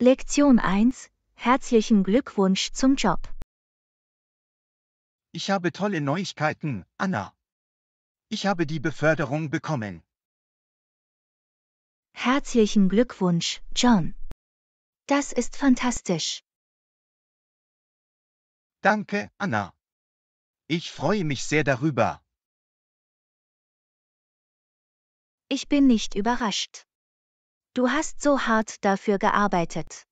Lektion 1. Herzlichen Glückwunsch zum Job. Ich habe tolle Neuigkeiten, Anna. Ich habe die Beförderung bekommen. Herzlichen Glückwunsch, John. Das ist fantastisch. Danke, Anna. Ich freue mich sehr darüber. Ich bin nicht überrascht. Du hast so hart dafür gearbeitet.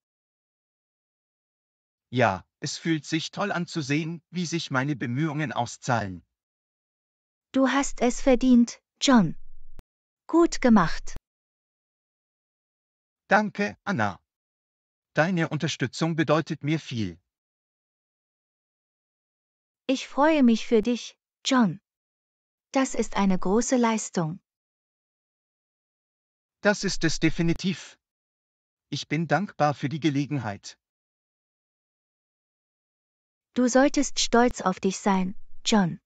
Ja, es fühlt sich toll an zu sehen, wie sich meine Bemühungen auszahlen. Du hast es verdient, John. Gut gemacht. Danke, Anna. Deine Unterstützung bedeutet mir viel. Ich freue mich für dich, John. Das ist eine große Leistung. Das ist es definitiv. Ich bin dankbar für die Gelegenheit. Du solltest stolz auf dich sein, John.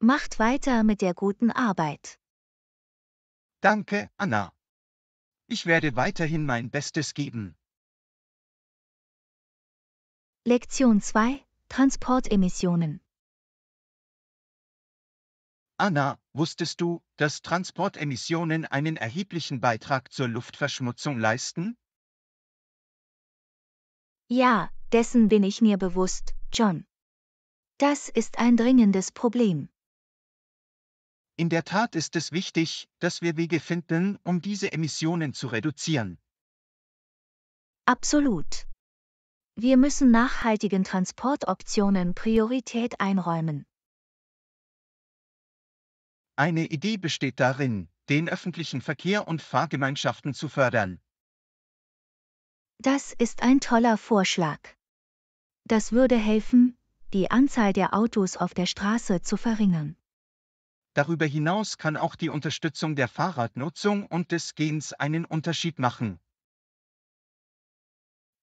Macht weiter mit der guten Arbeit. Danke, Anna. Ich werde weiterhin mein Bestes geben. Lektion 2 Transportemissionen Anna, wusstest du, dass Transportemissionen einen erheblichen Beitrag zur Luftverschmutzung leisten? Ja, dessen bin ich mir bewusst, John. Das ist ein dringendes Problem. In der Tat ist es wichtig, dass wir Wege finden, um diese Emissionen zu reduzieren. Absolut. Wir müssen nachhaltigen Transportoptionen Priorität einräumen. Eine Idee besteht darin, den öffentlichen Verkehr und Fahrgemeinschaften zu fördern. Das ist ein toller Vorschlag. Das würde helfen, die Anzahl der Autos auf der Straße zu verringern. Darüber hinaus kann auch die Unterstützung der Fahrradnutzung und des Gehens einen Unterschied machen.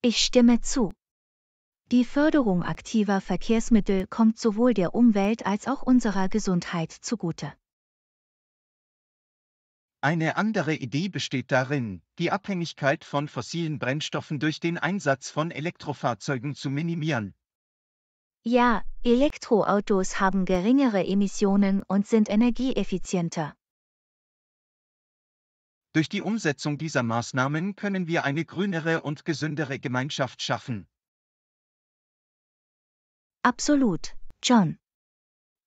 Ich stimme zu. Die Förderung aktiver Verkehrsmittel kommt sowohl der Umwelt als auch unserer Gesundheit zugute. Eine andere Idee besteht darin, die Abhängigkeit von fossilen Brennstoffen durch den Einsatz von Elektrofahrzeugen zu minimieren. Ja, Elektroautos haben geringere Emissionen und sind energieeffizienter. Durch die Umsetzung dieser Maßnahmen können wir eine grünere und gesündere Gemeinschaft schaffen. Absolut, John.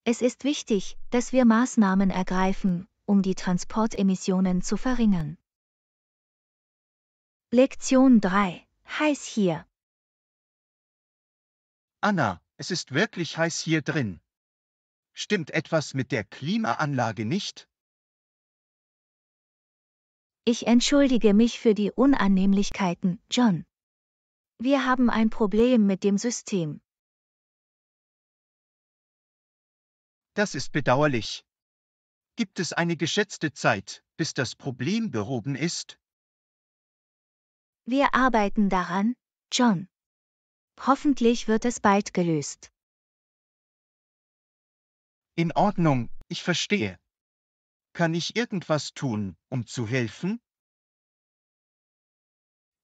Es ist wichtig, dass wir Maßnahmen ergreifen, um die Transportemissionen zu verringern. Lektion 3. Heiß hier. Anna, es ist wirklich heiß hier drin. Stimmt etwas mit der Klimaanlage nicht? Ich entschuldige mich für die Unannehmlichkeiten, John. Wir haben ein Problem mit dem System. Das ist bedauerlich. Gibt es eine geschätzte Zeit, bis das Problem behoben ist? Wir arbeiten daran, John. Hoffentlich wird es bald gelöst. In Ordnung, ich verstehe. Kann ich irgendwas tun, um zu helfen?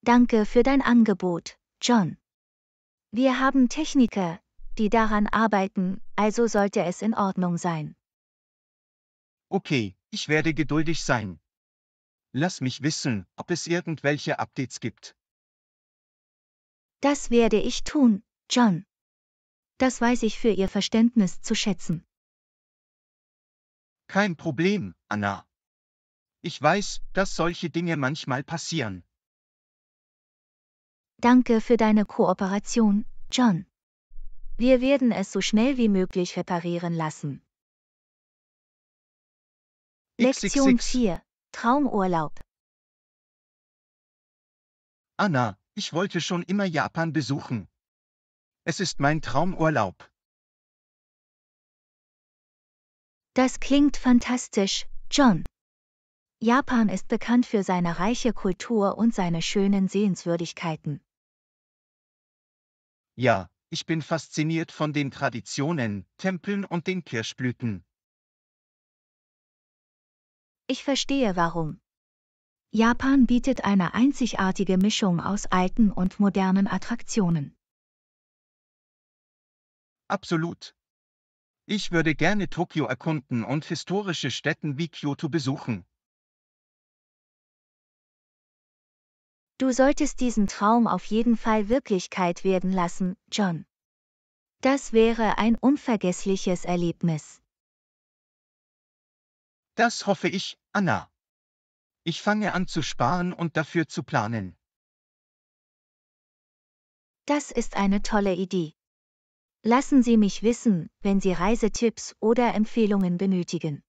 Danke für dein Angebot, John. Wir haben Techniker, die daran arbeiten, also sollte es in Ordnung sein. Okay, ich werde geduldig sein. Lass mich wissen, ob es irgendwelche Updates gibt. Das werde ich tun, John. Das weiß ich für Ihr Verständnis zu schätzen. Kein Problem, Anna. Ich weiß, dass solche Dinge manchmal passieren. Danke für deine Kooperation, John. Wir werden es so schnell wie möglich reparieren lassen. Lektion 4. Traumurlaub. Anna, ich wollte schon immer Japan besuchen. Es ist mein Traumurlaub. Das klingt fantastisch, John. Japan ist bekannt für seine reiche Kultur und seine schönen Sehenswürdigkeiten. Ja, ich bin fasziniert von den Traditionen, Tempeln und den Kirschblüten. Ich verstehe warum. Japan bietet eine einzigartige Mischung aus alten und modernen Attraktionen. Absolut. Ich würde gerne Tokio erkunden und historische Städten wie Kyoto besuchen. Du solltest diesen Traum auf jeden Fall Wirklichkeit werden lassen, John. Das wäre ein unvergessliches Erlebnis. Das hoffe ich, Anna. Ich fange an zu sparen und dafür zu planen. Das ist eine tolle Idee. Lassen Sie mich wissen, wenn Sie Reisetipps oder Empfehlungen benötigen.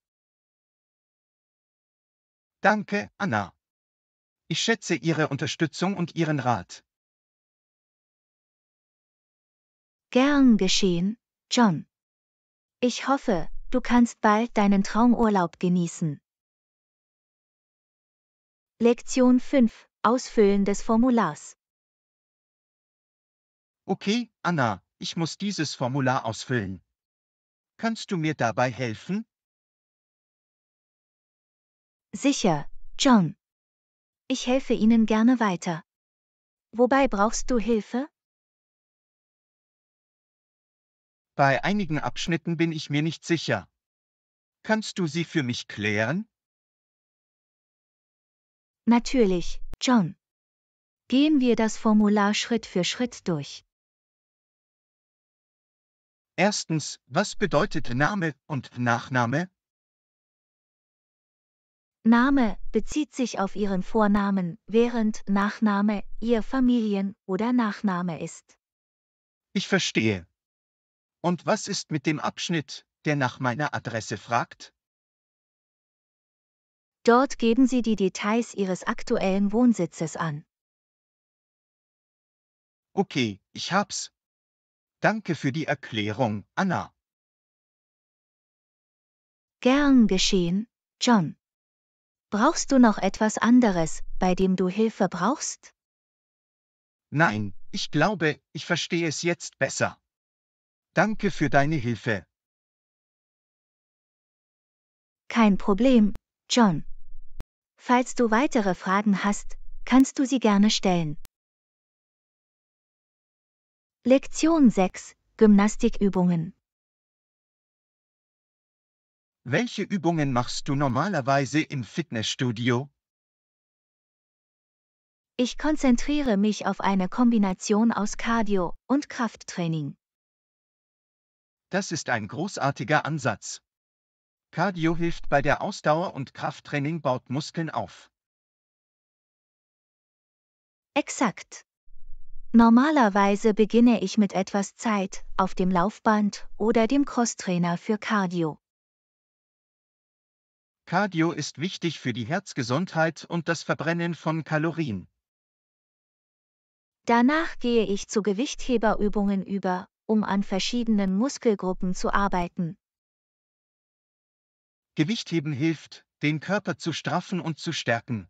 Danke, Anna. Ich schätze Ihre Unterstützung und Ihren Rat. Gern geschehen, John. Ich hoffe, Du kannst bald deinen Traumurlaub genießen. Lektion 5. Ausfüllen des Formulars. Okay, Anna, ich muss dieses Formular ausfüllen. Kannst du mir dabei helfen? Sicher, John. Ich helfe Ihnen gerne weiter. Wobei brauchst du Hilfe? Bei einigen Abschnitten bin ich mir nicht sicher. Kannst du sie für mich klären? Natürlich, John. Gehen wir das Formular Schritt für Schritt durch. Erstens, was bedeutet Name und Nachname? Name bezieht sich auf Ihren Vornamen, während Nachname Ihr Familien- oder Nachname ist. Ich verstehe. Und was ist mit dem Abschnitt, der nach meiner Adresse fragt? Dort geben Sie die Details Ihres aktuellen Wohnsitzes an. Okay, ich hab's. Danke für die Erklärung, Anna. Gern geschehen, John. Brauchst du noch etwas anderes, bei dem du Hilfe brauchst? Nein, ich glaube, ich verstehe es jetzt besser. Danke für deine Hilfe. Kein Problem, John. Falls du weitere Fragen hast, kannst du sie gerne stellen. Lektion 6 Gymnastikübungen Welche Übungen machst du normalerweise im Fitnessstudio? Ich konzentriere mich auf eine Kombination aus Cardio und Krafttraining. Das ist ein großartiger Ansatz. Cardio hilft bei der Ausdauer und Krafttraining baut Muskeln auf. Exakt. Normalerweise beginne ich mit etwas Zeit auf dem Laufband oder dem Crosstrainer für Cardio. Cardio ist wichtig für die Herzgesundheit und das Verbrennen von Kalorien. Danach gehe ich zu Gewichtheberübungen über um an verschiedenen Muskelgruppen zu arbeiten. Gewichtheben hilft, den Körper zu straffen und zu stärken.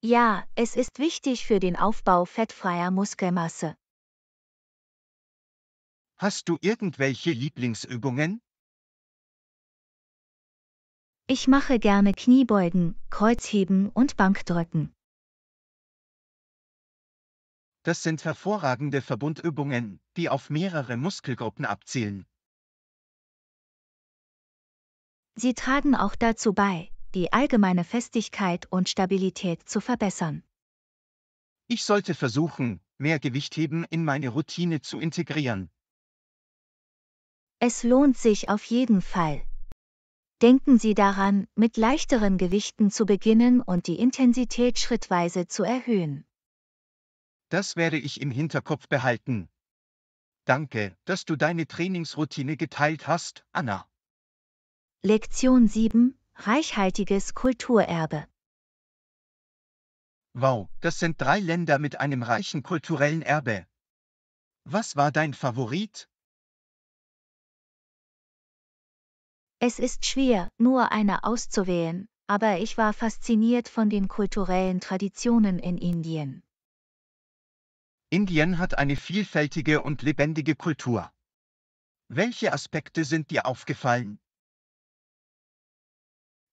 Ja, es ist wichtig für den Aufbau fettfreier Muskelmasse. Hast du irgendwelche Lieblingsübungen? Ich mache gerne Kniebeugen, Kreuzheben und Bankdrücken. Das sind hervorragende Verbundübungen, die auf mehrere Muskelgruppen abzielen. Sie tragen auch dazu bei, die allgemeine Festigkeit und Stabilität zu verbessern. Ich sollte versuchen, mehr Gewichtheben in meine Routine zu integrieren. Es lohnt sich auf jeden Fall. Denken Sie daran, mit leichteren Gewichten zu beginnen und die Intensität schrittweise zu erhöhen. Das werde ich im Hinterkopf behalten. Danke, dass du deine Trainingsroutine geteilt hast, Anna. Lektion 7 Reichhaltiges Kulturerbe Wow, das sind drei Länder mit einem reichen kulturellen Erbe. Was war dein Favorit? Es ist schwer, nur eine auszuwählen, aber ich war fasziniert von den kulturellen Traditionen in Indien. Indien hat eine vielfältige und lebendige Kultur. Welche Aspekte sind dir aufgefallen?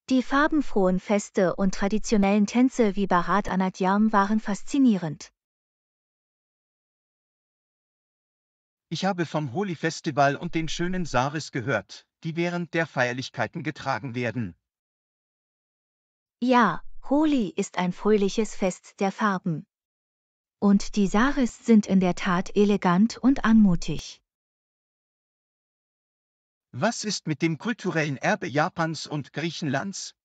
Die farbenfrohen Feste und traditionellen Tänze wie Bharat Anatyam waren faszinierend. Ich habe vom Holi Festival und den schönen Saris gehört, die während der Feierlichkeiten getragen werden. Ja, Holi ist ein fröhliches Fest der Farben. Und die Saris sind in der Tat elegant und anmutig. Was ist mit dem kulturellen Erbe Japans und Griechenlands?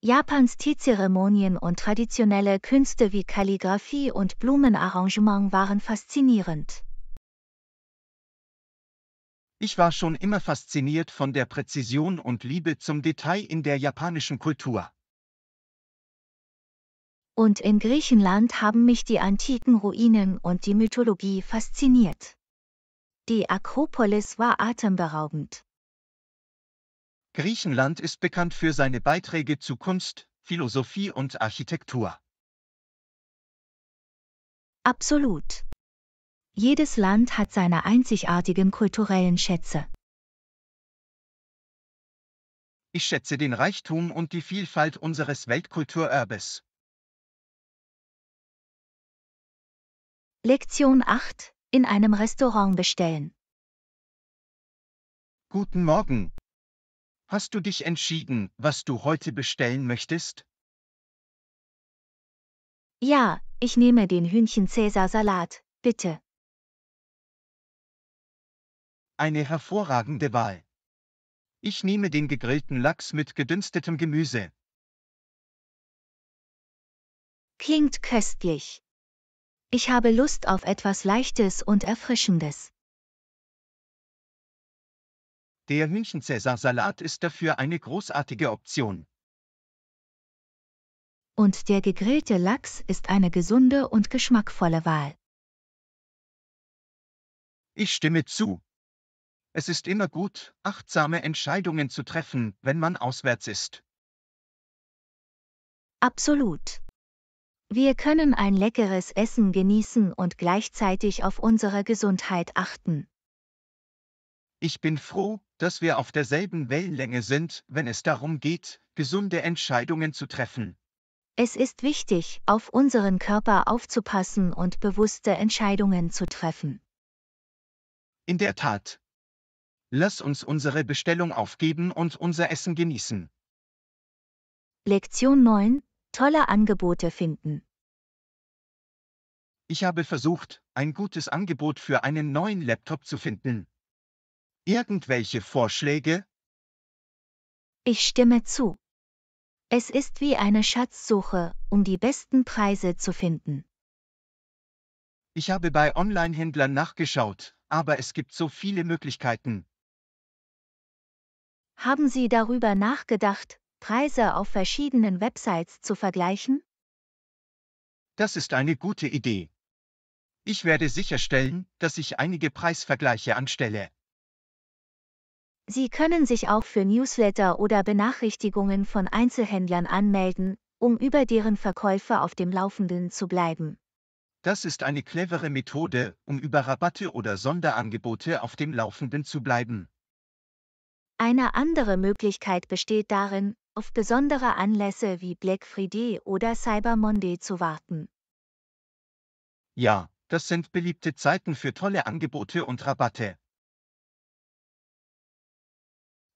Japans Teezeremonien und traditionelle Künste wie Kalligraphie und Blumenarrangement waren faszinierend. Ich war schon immer fasziniert von der Präzision und Liebe zum Detail in der japanischen Kultur und in Griechenland haben mich die antiken Ruinen und die Mythologie fasziniert. Die Akropolis war atemberaubend. Griechenland ist bekannt für seine Beiträge zu Kunst, Philosophie und Architektur. Absolut. Jedes Land hat seine einzigartigen kulturellen Schätze. Ich schätze den Reichtum und die Vielfalt unseres Weltkulturerbes. Lektion 8. In einem Restaurant bestellen. Guten Morgen. Hast du dich entschieden, was du heute bestellen möchtest? Ja, ich nehme den Hühnchen-Cäsar-Salat, bitte. Eine hervorragende Wahl. Ich nehme den gegrillten Lachs mit gedünstetem Gemüse. Klingt köstlich. Ich habe Lust auf etwas Leichtes und Erfrischendes. Der Hühnchen-Cäsar-Salat ist dafür eine großartige Option. Und der gegrillte Lachs ist eine gesunde und geschmackvolle Wahl. Ich stimme zu. Es ist immer gut, achtsame Entscheidungen zu treffen, wenn man auswärts ist. Absolut. Wir können ein leckeres Essen genießen und gleichzeitig auf unsere Gesundheit achten. Ich bin froh, dass wir auf derselben Wellenlänge sind, wenn es darum geht, gesunde Entscheidungen zu treffen. Es ist wichtig, auf unseren Körper aufzupassen und bewusste Entscheidungen zu treffen. In der Tat. Lass uns unsere Bestellung aufgeben und unser Essen genießen. Lektion 9 tolle Angebote finden. Ich habe versucht, ein gutes Angebot für einen neuen Laptop zu finden. Irgendwelche Vorschläge? Ich stimme zu. Es ist wie eine Schatzsuche, um die besten Preise zu finden. Ich habe bei Online-Händlern nachgeschaut, aber es gibt so viele Möglichkeiten. Haben Sie darüber nachgedacht, Preise auf verschiedenen Websites zu vergleichen? Das ist eine gute Idee. Ich werde sicherstellen, dass ich einige Preisvergleiche anstelle. Sie können sich auch für Newsletter oder Benachrichtigungen von Einzelhändlern anmelden, um über deren Verkäufe auf dem Laufenden zu bleiben. Das ist eine clevere Methode, um über Rabatte oder Sonderangebote auf dem Laufenden zu bleiben. Eine andere Möglichkeit besteht darin, auf besondere Anlässe wie Black Friday oder Cyber Monday zu warten. Ja, das sind beliebte Zeiten für tolle Angebote und Rabatte.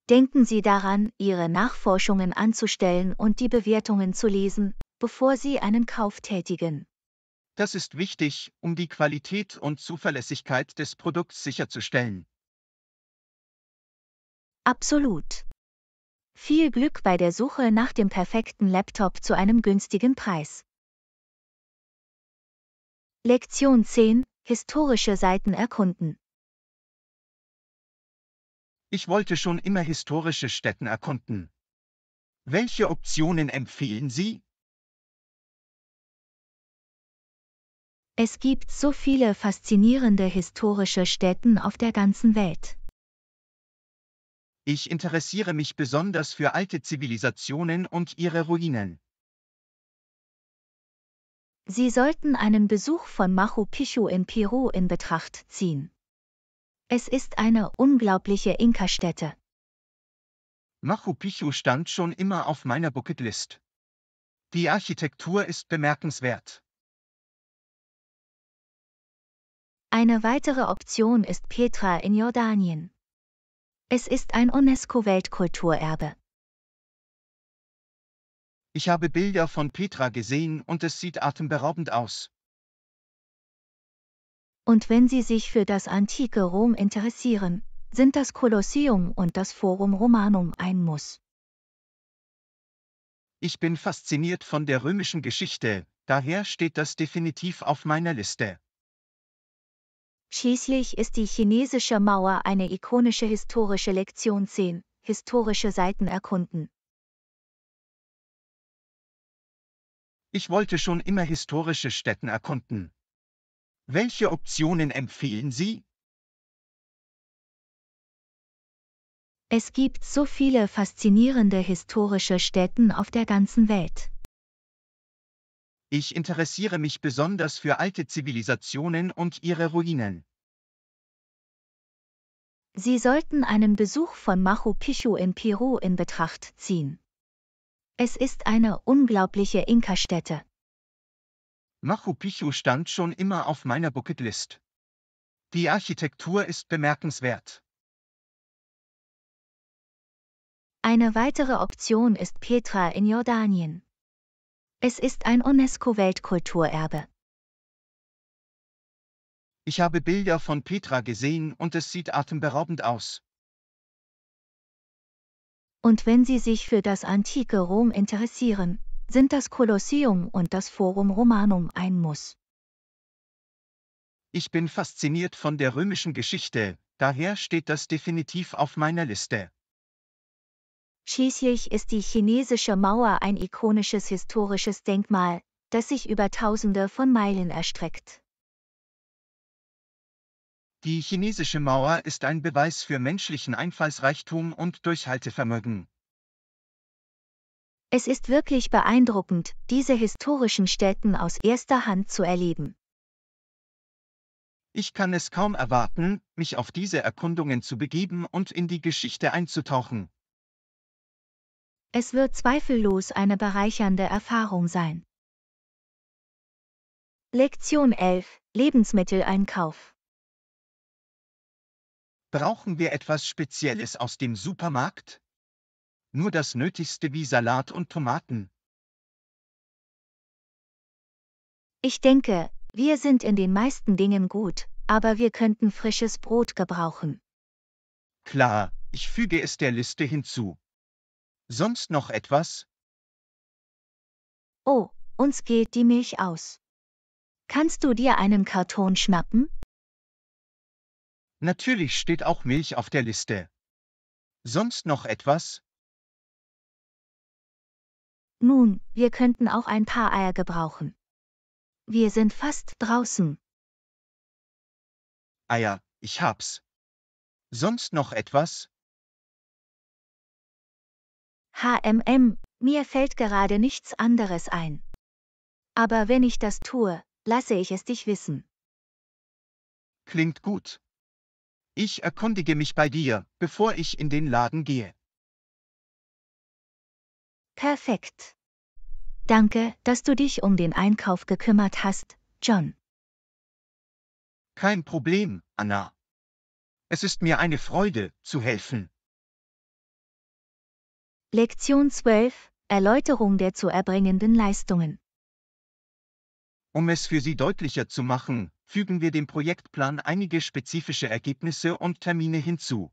Denken Sie daran, Ihre Nachforschungen anzustellen und die Bewertungen zu lesen, bevor Sie einen Kauf tätigen. Das ist wichtig, um die Qualität und Zuverlässigkeit des Produkts sicherzustellen. Absolut. Viel Glück bei der Suche nach dem perfekten Laptop zu einem günstigen Preis. Lektion 10 Historische Seiten erkunden. Ich wollte schon immer historische Städten erkunden. Welche Optionen empfehlen Sie? Es gibt so viele faszinierende historische Städten auf der ganzen Welt. Ich interessiere mich besonders für alte Zivilisationen und ihre Ruinen. Sie sollten einen Besuch von Machu Picchu in Peru in Betracht ziehen. Es ist eine unglaubliche Inka-Stätte. Machu Picchu stand schon immer auf meiner Bucketlist. Die Architektur ist bemerkenswert. Eine weitere Option ist Petra in Jordanien. Es ist ein UNESCO-Weltkulturerbe. Ich habe Bilder von Petra gesehen und es sieht atemberaubend aus. Und wenn Sie sich für das antike Rom interessieren, sind das Kolosseum und das Forum Romanum ein Muss. Ich bin fasziniert von der römischen Geschichte, daher steht das definitiv auf meiner Liste. Schließlich ist die chinesische Mauer eine ikonische historische Lektion 10, historische Seiten erkunden. Ich wollte schon immer historische Städten erkunden. Welche Optionen empfehlen Sie? Es gibt so viele faszinierende historische Städten auf der ganzen Welt. Ich interessiere mich besonders für alte Zivilisationen und ihre Ruinen. Sie sollten einen Besuch von Machu Picchu in Peru in Betracht ziehen. Es ist eine unglaubliche Inka-Stätte. Machu Picchu stand schon immer auf meiner Bucketlist. Die Architektur ist bemerkenswert. Eine weitere Option ist Petra in Jordanien. Es ist ein UNESCO-Weltkulturerbe. Ich habe Bilder von Petra gesehen und es sieht atemberaubend aus. Und wenn Sie sich für das antike Rom interessieren, sind das Kolosseum und das Forum Romanum ein Muss. Ich bin fasziniert von der römischen Geschichte, daher steht das definitiv auf meiner Liste. Schließlich ist die chinesische Mauer ein ikonisches historisches Denkmal, das sich über Tausende von Meilen erstreckt. Die chinesische Mauer ist ein Beweis für menschlichen Einfallsreichtum und Durchhaltevermögen. Es ist wirklich beeindruckend, diese historischen Stätten aus erster Hand zu erleben. Ich kann es kaum erwarten, mich auf diese Erkundungen zu begeben und in die Geschichte einzutauchen. Es wird zweifellos eine bereichernde Erfahrung sein. Lektion 11 Lebensmitteleinkauf Brauchen wir etwas Spezielles aus dem Supermarkt? Nur das Nötigste wie Salat und Tomaten. Ich denke, wir sind in den meisten Dingen gut, aber wir könnten frisches Brot gebrauchen. Klar, ich füge es der Liste hinzu. Sonst noch etwas? Oh, uns geht die Milch aus. Kannst du dir einen Karton schnappen? Natürlich steht auch Milch auf der Liste. Sonst noch etwas? Nun, wir könnten auch ein paar Eier gebrauchen. Wir sind fast draußen. Eier, ich hab's. Sonst noch etwas? HMM, mir fällt gerade nichts anderes ein. Aber wenn ich das tue, lasse ich es dich wissen. Klingt gut. Ich erkundige mich bei dir, bevor ich in den Laden gehe. Perfekt. Danke, dass du dich um den Einkauf gekümmert hast, John. Kein Problem, Anna. Es ist mir eine Freude, zu helfen. Lektion 12 Erläuterung der zu erbringenden Leistungen. Um es für Sie deutlicher zu machen, fügen wir dem Projektplan einige spezifische Ergebnisse und Termine hinzu.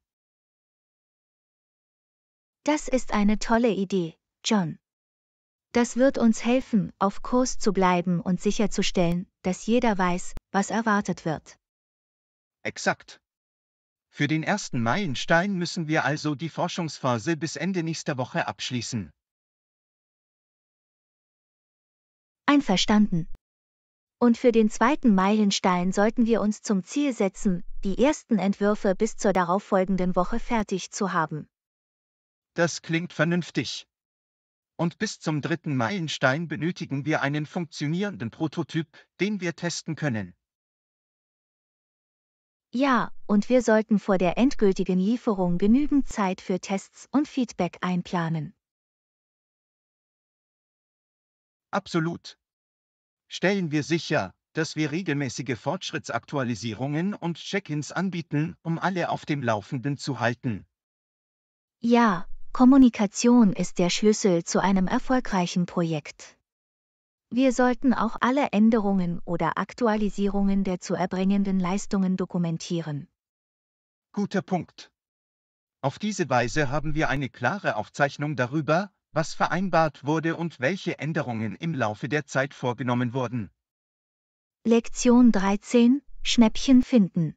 Das ist eine tolle Idee, John. Das wird uns helfen, auf Kurs zu bleiben und sicherzustellen, dass jeder weiß, was erwartet wird. Exakt. Für den ersten Meilenstein müssen wir also die Forschungsphase bis Ende nächster Woche abschließen. Einverstanden. Und für den zweiten Meilenstein sollten wir uns zum Ziel setzen, die ersten Entwürfe bis zur darauffolgenden Woche fertig zu haben. Das klingt vernünftig. Und bis zum dritten Meilenstein benötigen wir einen funktionierenden Prototyp, den wir testen können. Ja, und wir sollten vor der endgültigen Lieferung genügend Zeit für Tests und Feedback einplanen. Absolut. Stellen wir sicher, dass wir regelmäßige Fortschrittsaktualisierungen und Check-ins anbieten, um alle auf dem Laufenden zu halten. Ja, Kommunikation ist der Schlüssel zu einem erfolgreichen Projekt. Wir sollten auch alle Änderungen oder Aktualisierungen der zu erbringenden Leistungen dokumentieren. Guter Punkt. Auf diese Weise haben wir eine klare Aufzeichnung darüber, was vereinbart wurde und welche Änderungen im Laufe der Zeit vorgenommen wurden. Lektion 13 Schnäppchen finden.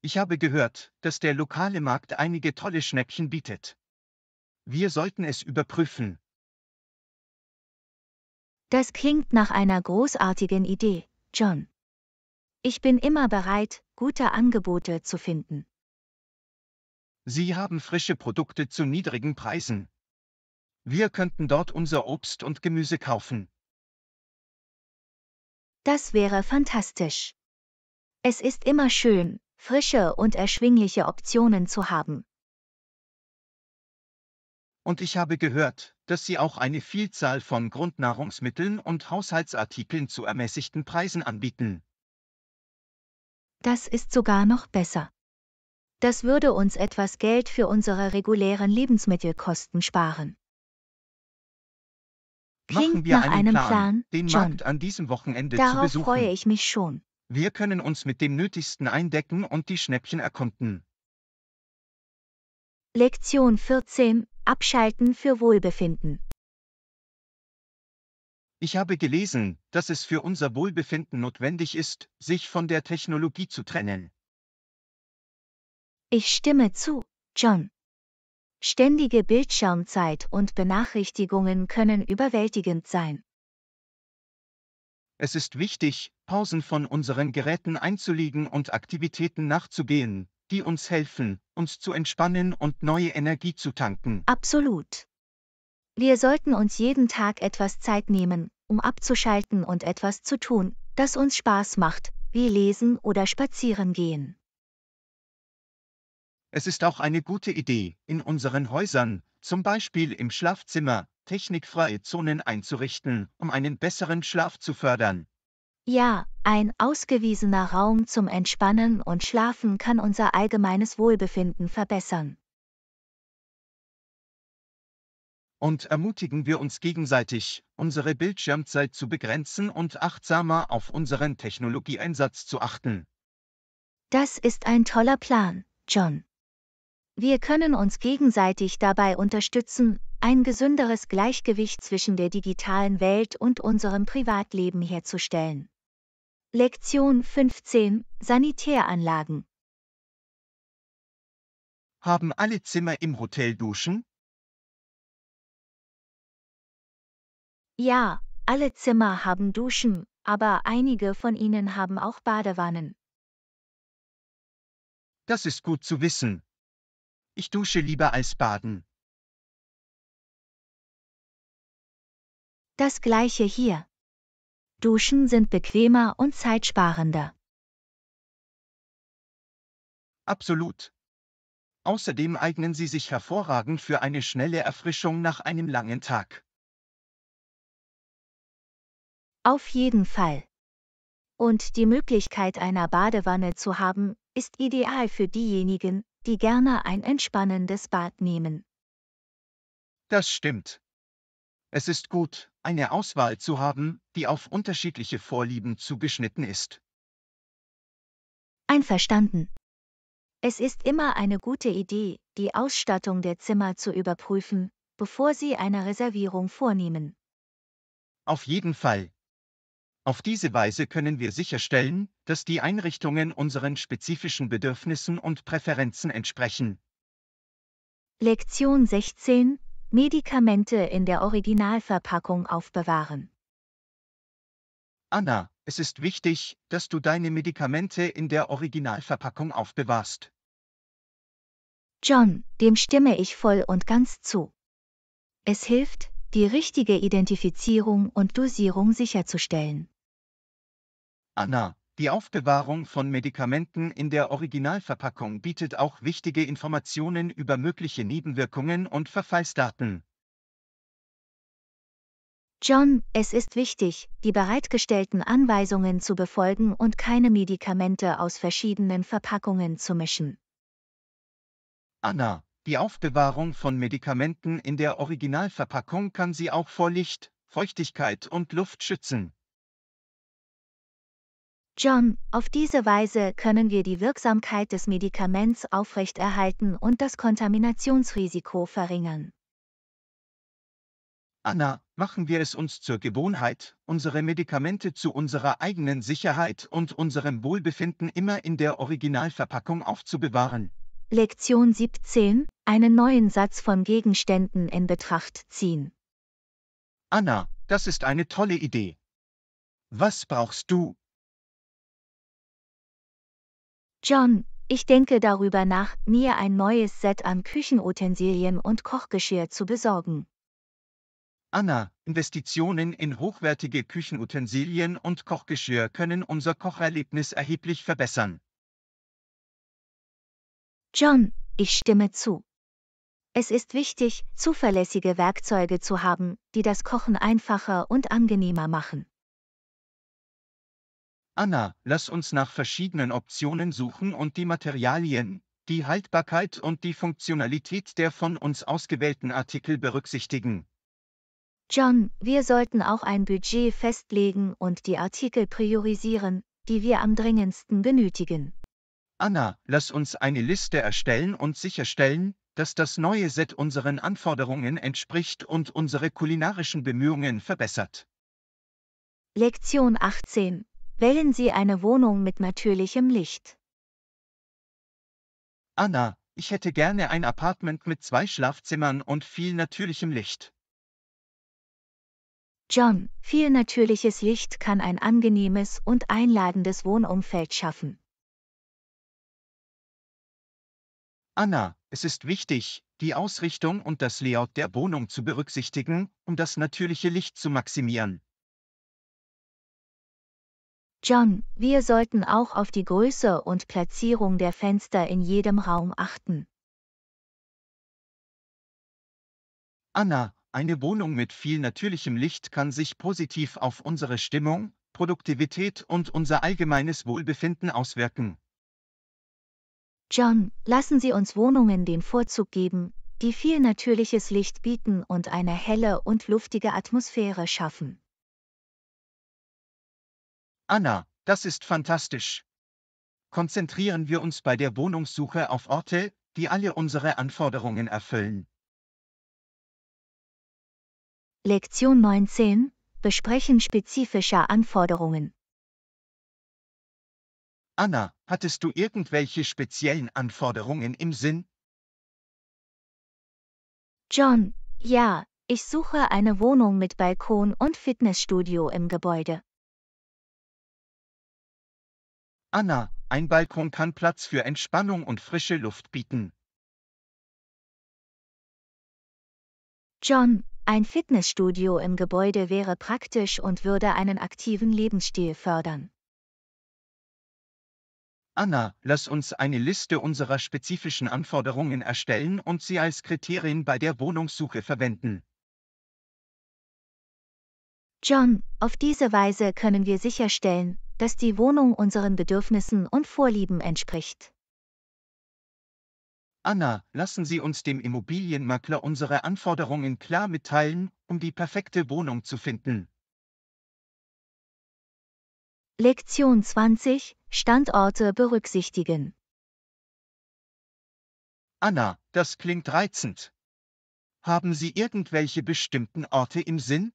Ich habe gehört, dass der lokale Markt einige tolle Schnäppchen bietet. Wir sollten es überprüfen, das klingt nach einer großartigen Idee, John. Ich bin immer bereit, gute Angebote zu finden. Sie haben frische Produkte zu niedrigen Preisen. Wir könnten dort unser Obst und Gemüse kaufen. Das wäre fantastisch. Es ist immer schön, frische und erschwingliche Optionen zu haben. Und ich habe gehört, dass sie auch eine Vielzahl von Grundnahrungsmitteln und Haushaltsartikeln zu ermäßigten Preisen anbieten. Das ist sogar noch besser. Das würde uns etwas Geld für unsere regulären Lebensmittelkosten sparen. Klingt Machen wir nach einen, einem Plan, Plan den John. Markt an diesem Wochenende Darauf zu besuchen. Darauf freue ich mich schon. Wir können uns mit dem Nötigsten eindecken und die Schnäppchen erkunden. Lektion 14 Abschalten für Wohlbefinden. Ich habe gelesen, dass es für unser Wohlbefinden notwendig ist, sich von der Technologie zu trennen. Ich stimme zu, John. Ständige Bildschirmzeit und Benachrichtigungen können überwältigend sein. Es ist wichtig, Pausen von unseren Geräten einzulegen und Aktivitäten nachzugehen, die uns helfen, uns zu entspannen und neue Energie zu tanken. Absolut. Wir sollten uns jeden Tag etwas Zeit nehmen, um abzuschalten und etwas zu tun, das uns Spaß macht, wie lesen oder spazieren gehen. Es ist auch eine gute Idee, in unseren Häusern, zum Beispiel im Schlafzimmer, technikfreie Zonen einzurichten, um einen besseren Schlaf zu fördern. Ja, ein ausgewiesener Raum zum Entspannen und Schlafen kann unser allgemeines Wohlbefinden verbessern. Und ermutigen wir uns gegenseitig, unsere Bildschirmzeit zu begrenzen und achtsamer auf unseren Technologieeinsatz zu achten. Das ist ein toller Plan, John. Wir können uns gegenseitig dabei unterstützen, ein gesünderes Gleichgewicht zwischen der digitalen Welt und unserem Privatleben herzustellen. Lektion 15 Sanitäranlagen Haben alle Zimmer im Hotel Duschen? Ja, alle Zimmer haben Duschen, aber einige von ihnen haben auch Badewannen. Das ist gut zu wissen. Ich dusche lieber als baden. Das gleiche hier. Duschen sind bequemer und zeitsparender. Absolut. Außerdem eignen sie sich hervorragend für eine schnelle Erfrischung nach einem langen Tag. Auf jeden Fall. Und die Möglichkeit einer Badewanne zu haben, ist ideal für diejenigen, die gerne ein entspannendes Bad nehmen. Das stimmt. Es ist gut, eine Auswahl zu haben, die auf unterschiedliche Vorlieben zugeschnitten ist. Einverstanden. Es ist immer eine gute Idee, die Ausstattung der Zimmer zu überprüfen, bevor Sie eine Reservierung vornehmen. Auf jeden Fall. Auf diese Weise können wir sicherstellen, dass die Einrichtungen unseren spezifischen Bedürfnissen und Präferenzen entsprechen. Lektion 16 Medikamente in der Originalverpackung aufbewahren. Anna, es ist wichtig, dass du deine Medikamente in der Originalverpackung aufbewahrst. John, dem stimme ich voll und ganz zu. Es hilft, die richtige Identifizierung und Dosierung sicherzustellen. Anna, die Aufbewahrung von Medikamenten in der Originalverpackung bietet auch wichtige Informationen über mögliche Nebenwirkungen und Verfallsdaten. John, es ist wichtig, die bereitgestellten Anweisungen zu befolgen und keine Medikamente aus verschiedenen Verpackungen zu mischen. Anna, die Aufbewahrung von Medikamenten in der Originalverpackung kann sie auch vor Licht, Feuchtigkeit und Luft schützen. John, auf diese Weise können wir die Wirksamkeit des Medikaments aufrechterhalten und das Kontaminationsrisiko verringern. Anna, machen wir es uns zur Gewohnheit, unsere Medikamente zu unserer eigenen Sicherheit und unserem Wohlbefinden immer in der Originalverpackung aufzubewahren. Lektion 17. Einen neuen Satz von Gegenständen in Betracht ziehen. Anna, das ist eine tolle Idee. Was brauchst du, John, ich denke darüber nach, mir ein neues Set an Küchenutensilien und Kochgeschirr zu besorgen. Anna, Investitionen in hochwertige Küchenutensilien und Kochgeschirr können unser Kocherlebnis erheblich verbessern. John, ich stimme zu. Es ist wichtig, zuverlässige Werkzeuge zu haben, die das Kochen einfacher und angenehmer machen. Anna, lass uns nach verschiedenen Optionen suchen und die Materialien, die Haltbarkeit und die Funktionalität der von uns ausgewählten Artikel berücksichtigen. John, wir sollten auch ein Budget festlegen und die Artikel priorisieren, die wir am dringendsten benötigen. Anna, lass uns eine Liste erstellen und sicherstellen, dass das neue Set unseren Anforderungen entspricht und unsere kulinarischen Bemühungen verbessert. Lektion 18 Wählen Sie eine Wohnung mit natürlichem Licht. Anna, ich hätte gerne ein Apartment mit zwei Schlafzimmern und viel natürlichem Licht. John, viel natürliches Licht kann ein angenehmes und einladendes Wohnumfeld schaffen. Anna, es ist wichtig, die Ausrichtung und das Layout der Wohnung zu berücksichtigen, um das natürliche Licht zu maximieren. John, wir sollten auch auf die Größe und Platzierung der Fenster in jedem Raum achten. Anna, eine Wohnung mit viel natürlichem Licht kann sich positiv auf unsere Stimmung, Produktivität und unser allgemeines Wohlbefinden auswirken. John, lassen Sie uns Wohnungen den Vorzug geben, die viel natürliches Licht bieten und eine helle und luftige Atmosphäre schaffen. Anna, das ist fantastisch. Konzentrieren wir uns bei der Wohnungssuche auf Orte, die alle unsere Anforderungen erfüllen. Lektion 19 Besprechen spezifischer Anforderungen. Anna, hattest du irgendwelche speziellen Anforderungen im Sinn? John, ja, ich suche eine Wohnung mit Balkon und Fitnessstudio im Gebäude. Anna, ein Balkon kann Platz für Entspannung und frische Luft bieten. John, ein Fitnessstudio im Gebäude wäre praktisch und würde einen aktiven Lebensstil fördern. Anna, lass uns eine Liste unserer spezifischen Anforderungen erstellen und sie als Kriterien bei der Wohnungssuche verwenden. John, auf diese Weise können wir sicherstellen, dass die Wohnung unseren Bedürfnissen und Vorlieben entspricht. Anna, lassen Sie uns dem Immobilienmakler unsere Anforderungen klar mitteilen, um die perfekte Wohnung zu finden. Lektion 20 Standorte berücksichtigen. Anna, das klingt reizend. Haben Sie irgendwelche bestimmten Orte im Sinn?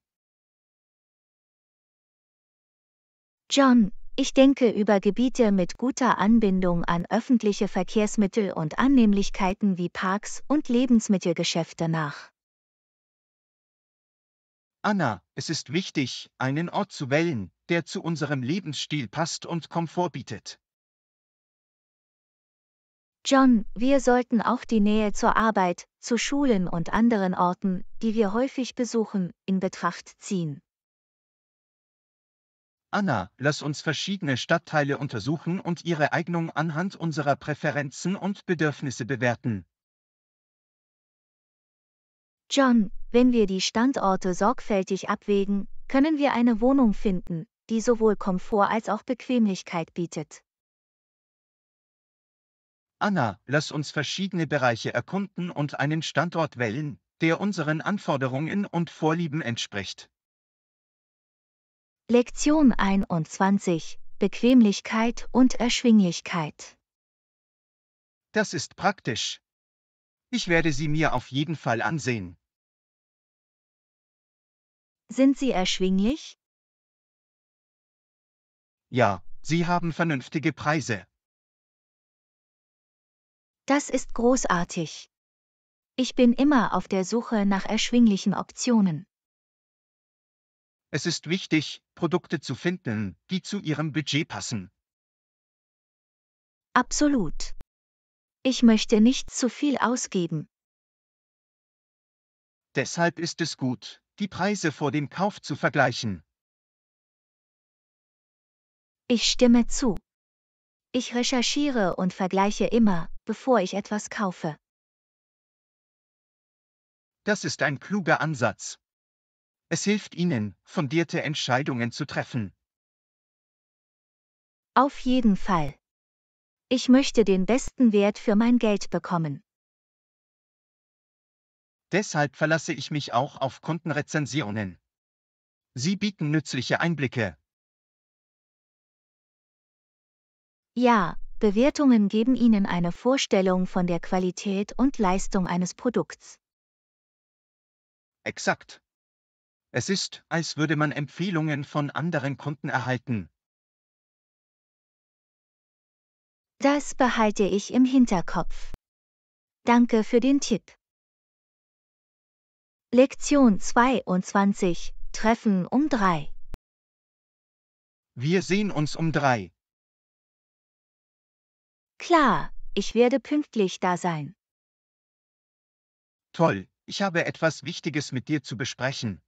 John, ich denke über Gebiete mit guter Anbindung an öffentliche Verkehrsmittel und Annehmlichkeiten wie Parks und Lebensmittelgeschäfte nach. Anna, es ist wichtig, einen Ort zu wählen, der zu unserem Lebensstil passt und Komfort bietet. John, wir sollten auch die Nähe zur Arbeit, zu Schulen und anderen Orten, die wir häufig besuchen, in Betracht ziehen. Anna, lass uns verschiedene Stadtteile untersuchen und ihre Eignung anhand unserer Präferenzen und Bedürfnisse bewerten. John, wenn wir die Standorte sorgfältig abwägen, können wir eine Wohnung finden, die sowohl Komfort als auch Bequemlichkeit bietet. Anna, lass uns verschiedene Bereiche erkunden und einen Standort wählen, der unseren Anforderungen und Vorlieben entspricht. Lektion 21 Bequemlichkeit und Erschwinglichkeit Das ist praktisch. Ich werde sie mir auf jeden Fall ansehen. Sind sie erschwinglich? Ja, sie haben vernünftige Preise. Das ist großartig. Ich bin immer auf der Suche nach erschwinglichen Optionen. Es ist wichtig, Produkte zu finden, die zu Ihrem Budget passen. Absolut. Ich möchte nicht zu viel ausgeben. Deshalb ist es gut, die Preise vor dem Kauf zu vergleichen. Ich stimme zu. Ich recherchiere und vergleiche immer, bevor ich etwas kaufe. Das ist ein kluger Ansatz. Es hilft Ihnen, fundierte Entscheidungen zu treffen. Auf jeden Fall. Ich möchte den besten Wert für mein Geld bekommen. Deshalb verlasse ich mich auch auf Kundenrezensionen. Sie bieten nützliche Einblicke. Ja, Bewertungen geben Ihnen eine Vorstellung von der Qualität und Leistung eines Produkts. Exakt. Es ist, als würde man Empfehlungen von anderen Kunden erhalten. Das behalte ich im Hinterkopf. Danke für den Tipp. Lektion 22. Treffen um 3. Wir sehen uns um 3. Klar, ich werde pünktlich da sein. Toll, ich habe etwas Wichtiges mit dir zu besprechen.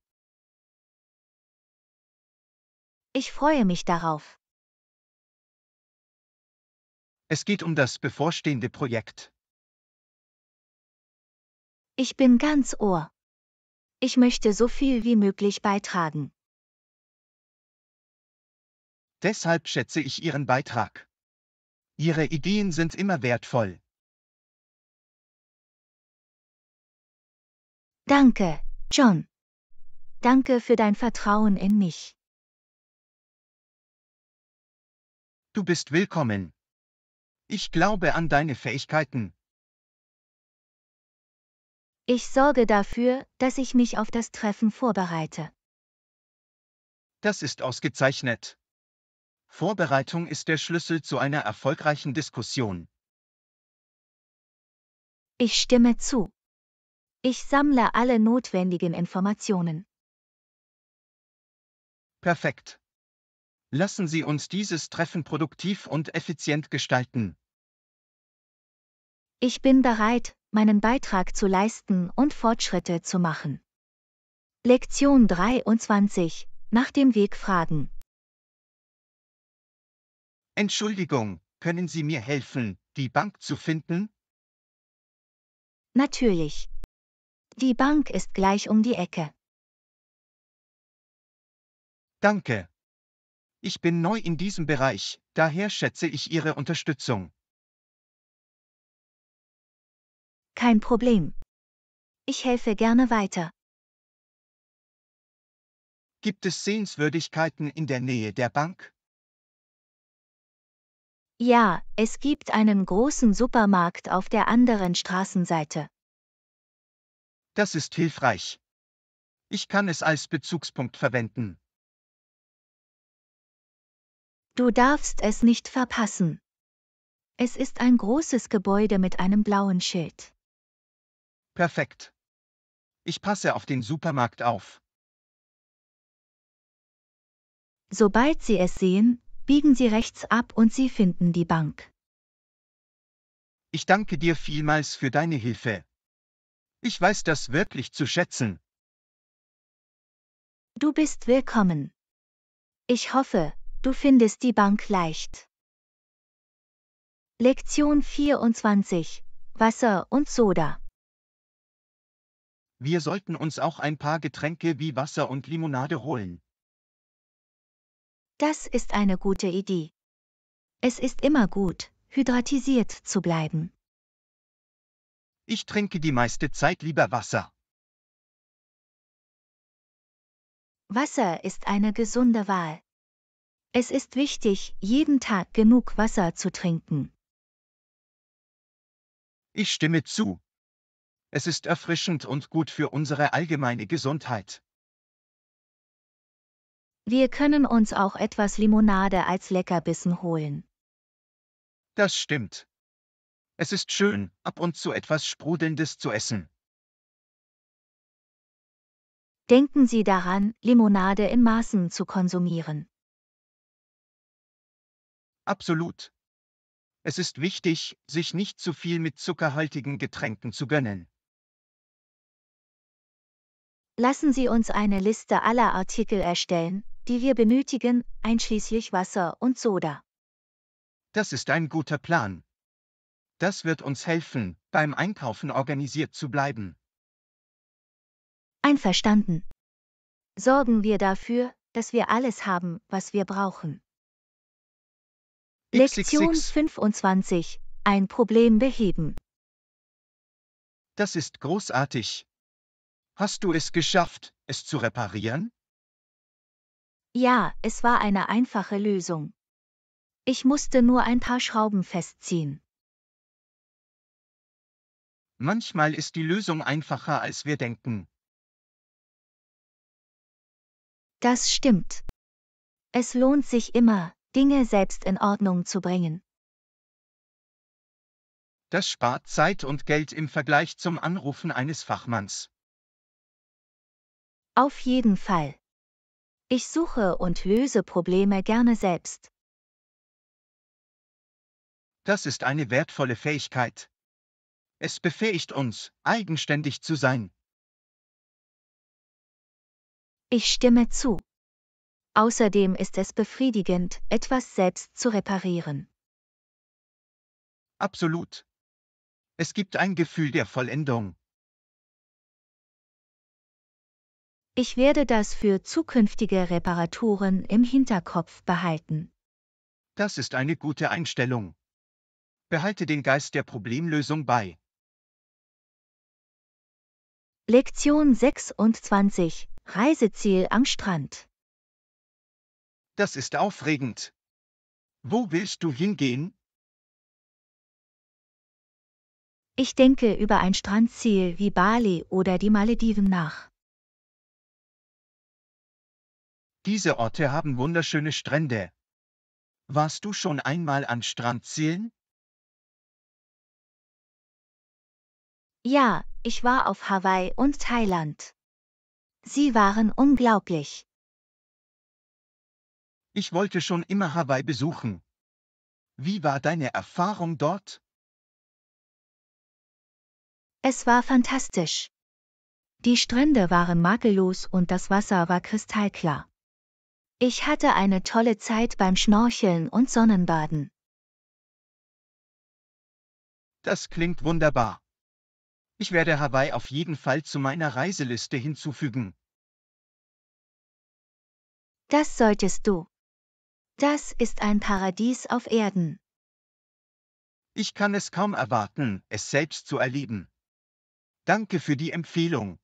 Ich freue mich darauf. Es geht um das bevorstehende Projekt. Ich bin ganz Ohr. Ich möchte so viel wie möglich beitragen. Deshalb schätze ich Ihren Beitrag. Ihre Ideen sind immer wertvoll. Danke, John. Danke für dein Vertrauen in mich. Du bist willkommen. Ich glaube an deine Fähigkeiten. Ich sorge dafür, dass ich mich auf das Treffen vorbereite. Das ist ausgezeichnet. Vorbereitung ist der Schlüssel zu einer erfolgreichen Diskussion. Ich stimme zu. Ich sammle alle notwendigen Informationen. Perfekt. Lassen Sie uns dieses Treffen produktiv und effizient gestalten. Ich bin bereit, meinen Beitrag zu leisten und Fortschritte zu machen. Lektion 23. Nach dem Weg fragen. Entschuldigung, können Sie mir helfen, die Bank zu finden? Natürlich. Die Bank ist gleich um die Ecke. Danke. Ich bin neu in diesem Bereich, daher schätze ich Ihre Unterstützung. Kein Problem. Ich helfe gerne weiter. Gibt es Sehenswürdigkeiten in der Nähe der Bank? Ja, es gibt einen großen Supermarkt auf der anderen Straßenseite. Das ist hilfreich. Ich kann es als Bezugspunkt verwenden. Du darfst es nicht verpassen. Es ist ein großes Gebäude mit einem blauen Schild. Perfekt. Ich passe auf den Supermarkt auf. Sobald Sie es sehen, biegen Sie rechts ab und Sie finden die Bank. Ich danke dir vielmals für deine Hilfe. Ich weiß das wirklich zu schätzen. Du bist willkommen. Ich hoffe, Du findest die Bank leicht. Lektion 24. Wasser und Soda. Wir sollten uns auch ein paar Getränke wie Wasser und Limonade holen. Das ist eine gute Idee. Es ist immer gut, hydratisiert zu bleiben. Ich trinke die meiste Zeit lieber Wasser. Wasser ist eine gesunde Wahl. Es ist wichtig, jeden Tag genug Wasser zu trinken. Ich stimme zu. Es ist erfrischend und gut für unsere allgemeine Gesundheit. Wir können uns auch etwas Limonade als Leckerbissen holen. Das stimmt. Es ist schön, ab und zu etwas Sprudelndes zu essen. Denken Sie daran, Limonade in Maßen zu konsumieren. Absolut. Es ist wichtig, sich nicht zu viel mit zuckerhaltigen Getränken zu gönnen. Lassen Sie uns eine Liste aller Artikel erstellen, die wir benötigen, einschließlich Wasser und Soda. Das ist ein guter Plan. Das wird uns helfen, beim Einkaufen organisiert zu bleiben. Einverstanden. Sorgen wir dafür, dass wir alles haben, was wir brauchen. Lektion 25. Ein Problem beheben. Das ist großartig. Hast du es geschafft, es zu reparieren? Ja, es war eine einfache Lösung. Ich musste nur ein paar Schrauben festziehen. Manchmal ist die Lösung einfacher, als wir denken. Das stimmt. Es lohnt sich immer, Dinge selbst in Ordnung zu bringen. Das spart Zeit und Geld im Vergleich zum Anrufen eines Fachmanns. Auf jeden Fall. Ich suche und löse Probleme gerne selbst. Das ist eine wertvolle Fähigkeit. Es befähigt uns, eigenständig zu sein. Ich stimme zu. Außerdem ist es befriedigend, etwas selbst zu reparieren. Absolut. Es gibt ein Gefühl der Vollendung. Ich werde das für zukünftige Reparaturen im Hinterkopf behalten. Das ist eine gute Einstellung. Behalte den Geist der Problemlösung bei. Lektion 26 Reiseziel am Strand das ist aufregend. Wo willst du hingehen? Ich denke über ein Strandziel wie Bali oder die Malediven nach. Diese Orte haben wunderschöne Strände. Warst du schon einmal an Strandzielen? Ja, ich war auf Hawaii und Thailand. Sie waren unglaublich. Ich wollte schon immer Hawaii besuchen. Wie war deine Erfahrung dort? Es war fantastisch. Die Strände waren makellos und das Wasser war kristallklar. Ich hatte eine tolle Zeit beim Schnorcheln und Sonnenbaden. Das klingt wunderbar. Ich werde Hawaii auf jeden Fall zu meiner Reiseliste hinzufügen. Das solltest du. Das ist ein Paradies auf Erden. Ich kann es kaum erwarten, es selbst zu erleben. Danke für die Empfehlung.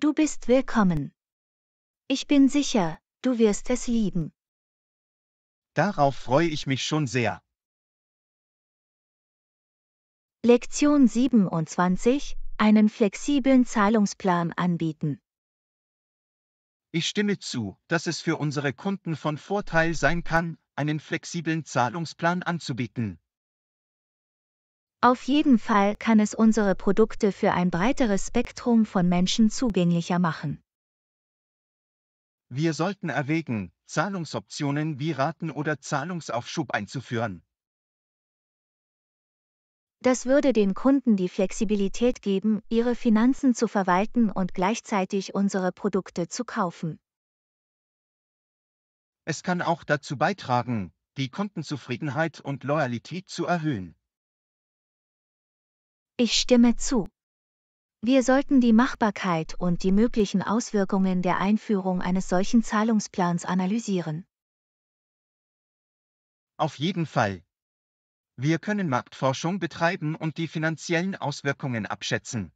Du bist willkommen. Ich bin sicher, du wirst es lieben. Darauf freue ich mich schon sehr. Lektion 27 Einen flexiblen Zahlungsplan anbieten. Ich stimme zu, dass es für unsere Kunden von Vorteil sein kann, einen flexiblen Zahlungsplan anzubieten. Auf jeden Fall kann es unsere Produkte für ein breiteres Spektrum von Menschen zugänglicher machen. Wir sollten erwägen, Zahlungsoptionen wie Raten oder Zahlungsaufschub einzuführen. Das würde den Kunden die Flexibilität geben, ihre Finanzen zu verwalten und gleichzeitig unsere Produkte zu kaufen. Es kann auch dazu beitragen, die Kundenzufriedenheit und Loyalität zu erhöhen. Ich stimme zu. Wir sollten die Machbarkeit und die möglichen Auswirkungen der Einführung eines solchen Zahlungsplans analysieren. Auf jeden Fall, wir können Marktforschung betreiben und die finanziellen Auswirkungen abschätzen.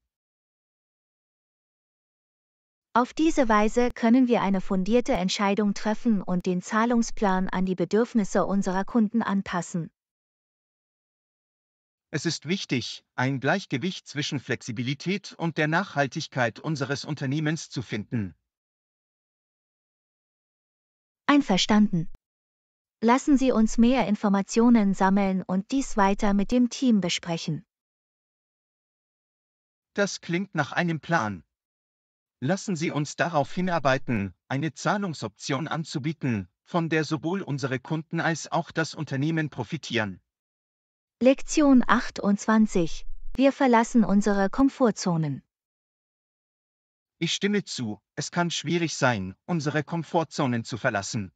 Auf diese Weise können wir eine fundierte Entscheidung treffen und den Zahlungsplan an die Bedürfnisse unserer Kunden anpassen. Es ist wichtig, ein Gleichgewicht zwischen Flexibilität und der Nachhaltigkeit unseres Unternehmens zu finden. Einverstanden. Lassen Sie uns mehr Informationen sammeln und dies weiter mit dem Team besprechen. Das klingt nach einem Plan. Lassen Sie uns darauf hinarbeiten, eine Zahlungsoption anzubieten, von der sowohl unsere Kunden als auch das Unternehmen profitieren. Lektion 28. Wir verlassen unsere Komfortzonen. Ich stimme zu, es kann schwierig sein, unsere Komfortzonen zu verlassen.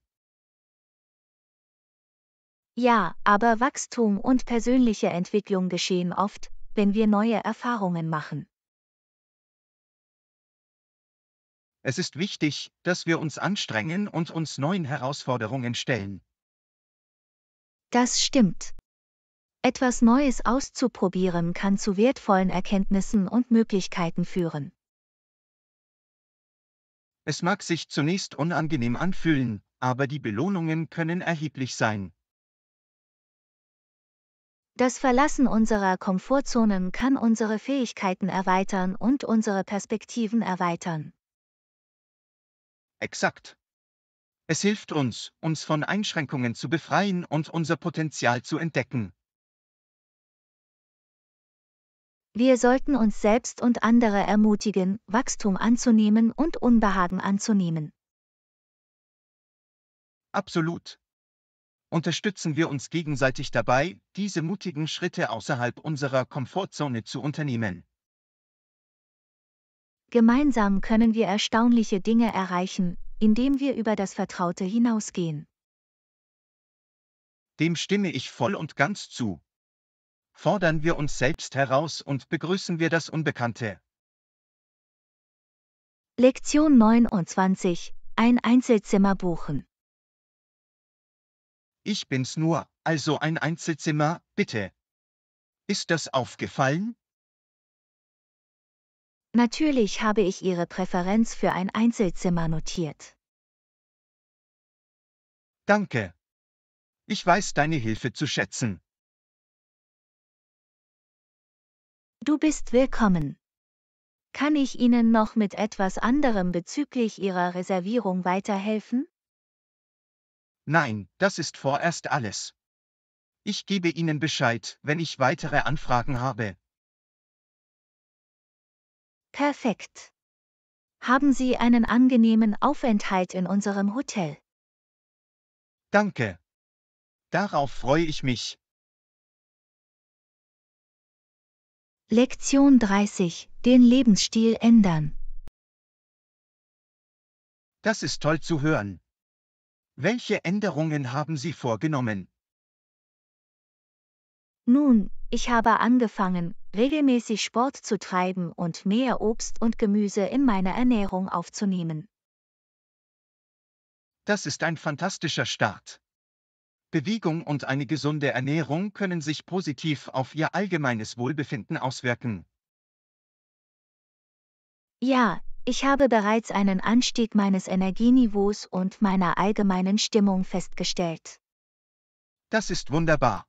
Ja, aber Wachstum und persönliche Entwicklung geschehen oft, wenn wir neue Erfahrungen machen. Es ist wichtig, dass wir uns anstrengen und uns neuen Herausforderungen stellen. Das stimmt. Etwas Neues auszuprobieren kann zu wertvollen Erkenntnissen und Möglichkeiten führen. Es mag sich zunächst unangenehm anfühlen, aber die Belohnungen können erheblich sein. Das Verlassen unserer Komfortzonen kann unsere Fähigkeiten erweitern und unsere Perspektiven erweitern. Exakt. Es hilft uns, uns von Einschränkungen zu befreien und unser Potenzial zu entdecken. Wir sollten uns selbst und andere ermutigen, Wachstum anzunehmen und Unbehagen anzunehmen. Absolut unterstützen wir uns gegenseitig dabei, diese mutigen Schritte außerhalb unserer Komfortzone zu unternehmen. Gemeinsam können wir erstaunliche Dinge erreichen, indem wir über das Vertraute hinausgehen. Dem stimme ich voll und ganz zu. Fordern wir uns selbst heraus und begrüßen wir das Unbekannte. Lektion 29. Ein Einzelzimmer buchen. Ich bin's nur, also ein Einzelzimmer, bitte. Ist das aufgefallen? Natürlich habe ich Ihre Präferenz für ein Einzelzimmer notiert. Danke. Ich weiß deine Hilfe zu schätzen. Du bist willkommen. Kann ich Ihnen noch mit etwas anderem bezüglich Ihrer Reservierung weiterhelfen? Nein, das ist vorerst alles. Ich gebe Ihnen Bescheid, wenn ich weitere Anfragen habe. Perfekt. Haben Sie einen angenehmen Aufenthalt in unserem Hotel. Danke. Darauf freue ich mich. Lektion 30. Den Lebensstil ändern. Das ist toll zu hören. Welche Änderungen haben Sie vorgenommen? Nun, ich habe angefangen, regelmäßig Sport zu treiben und mehr Obst und Gemüse in meiner Ernährung aufzunehmen. Das ist ein fantastischer Start. Bewegung und eine gesunde Ernährung können sich positiv auf Ihr allgemeines Wohlbefinden auswirken. Ja, ich habe bereits einen Anstieg meines Energieniveaus und meiner allgemeinen Stimmung festgestellt. Das ist wunderbar.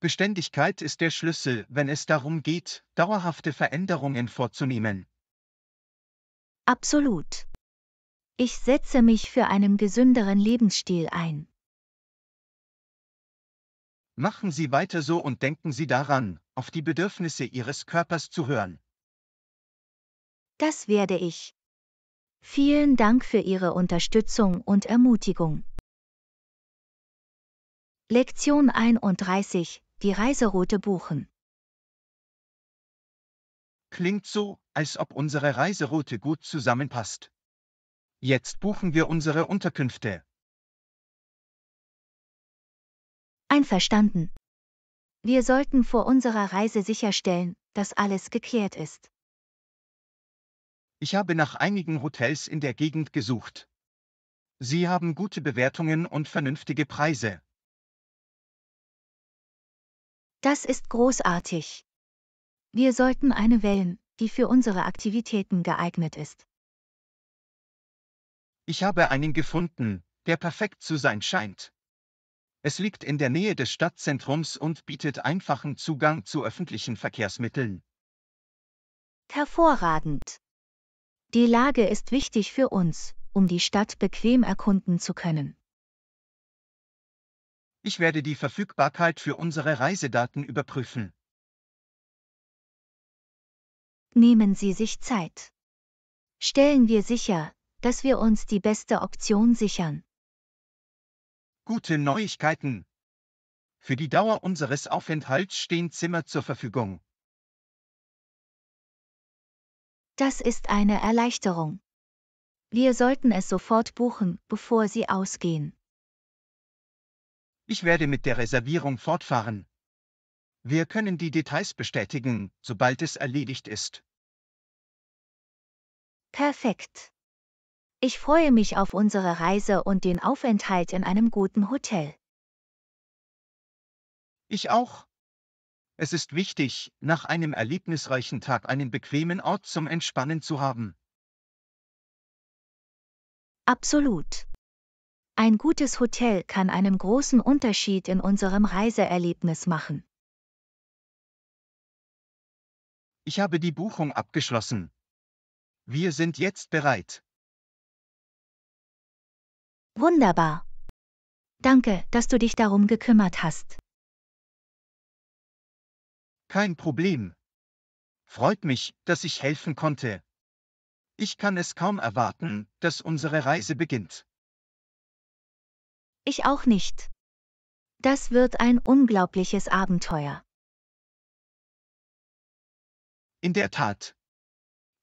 Beständigkeit ist der Schlüssel, wenn es darum geht, dauerhafte Veränderungen vorzunehmen. Absolut. Ich setze mich für einen gesünderen Lebensstil ein. Machen Sie weiter so und denken Sie daran, auf die Bedürfnisse Ihres Körpers zu hören. Das werde ich. Vielen Dank für Ihre Unterstützung und Ermutigung. Lektion 31. Die Reiseroute buchen. Klingt so, als ob unsere Reiseroute gut zusammenpasst. Jetzt buchen wir unsere Unterkünfte. Einverstanden. Wir sollten vor unserer Reise sicherstellen, dass alles geklärt ist. Ich habe nach einigen Hotels in der Gegend gesucht. Sie haben gute Bewertungen und vernünftige Preise. Das ist großartig. Wir sollten eine wählen, die für unsere Aktivitäten geeignet ist. Ich habe einen gefunden, der perfekt zu sein scheint. Es liegt in der Nähe des Stadtzentrums und bietet einfachen Zugang zu öffentlichen Verkehrsmitteln. Hervorragend. Die Lage ist wichtig für uns, um die Stadt bequem erkunden zu können. Ich werde die Verfügbarkeit für unsere Reisedaten überprüfen. Nehmen Sie sich Zeit. Stellen wir sicher, dass wir uns die beste Option sichern. Gute Neuigkeiten. Für die Dauer unseres Aufenthalts stehen Zimmer zur Verfügung. Das ist eine Erleichterung. Wir sollten es sofort buchen, bevor sie ausgehen. Ich werde mit der Reservierung fortfahren. Wir können die Details bestätigen, sobald es erledigt ist. Perfekt. Ich freue mich auf unsere Reise und den Aufenthalt in einem guten Hotel. Ich auch. Es ist wichtig, nach einem erlebnisreichen Tag einen bequemen Ort zum Entspannen zu haben. Absolut. Ein gutes Hotel kann einen großen Unterschied in unserem Reiseerlebnis machen. Ich habe die Buchung abgeschlossen. Wir sind jetzt bereit. Wunderbar. Danke, dass du dich darum gekümmert hast. Kein Problem. Freut mich, dass ich helfen konnte. Ich kann es kaum erwarten, dass unsere Reise beginnt. Ich auch nicht. Das wird ein unglaubliches Abenteuer. In der Tat.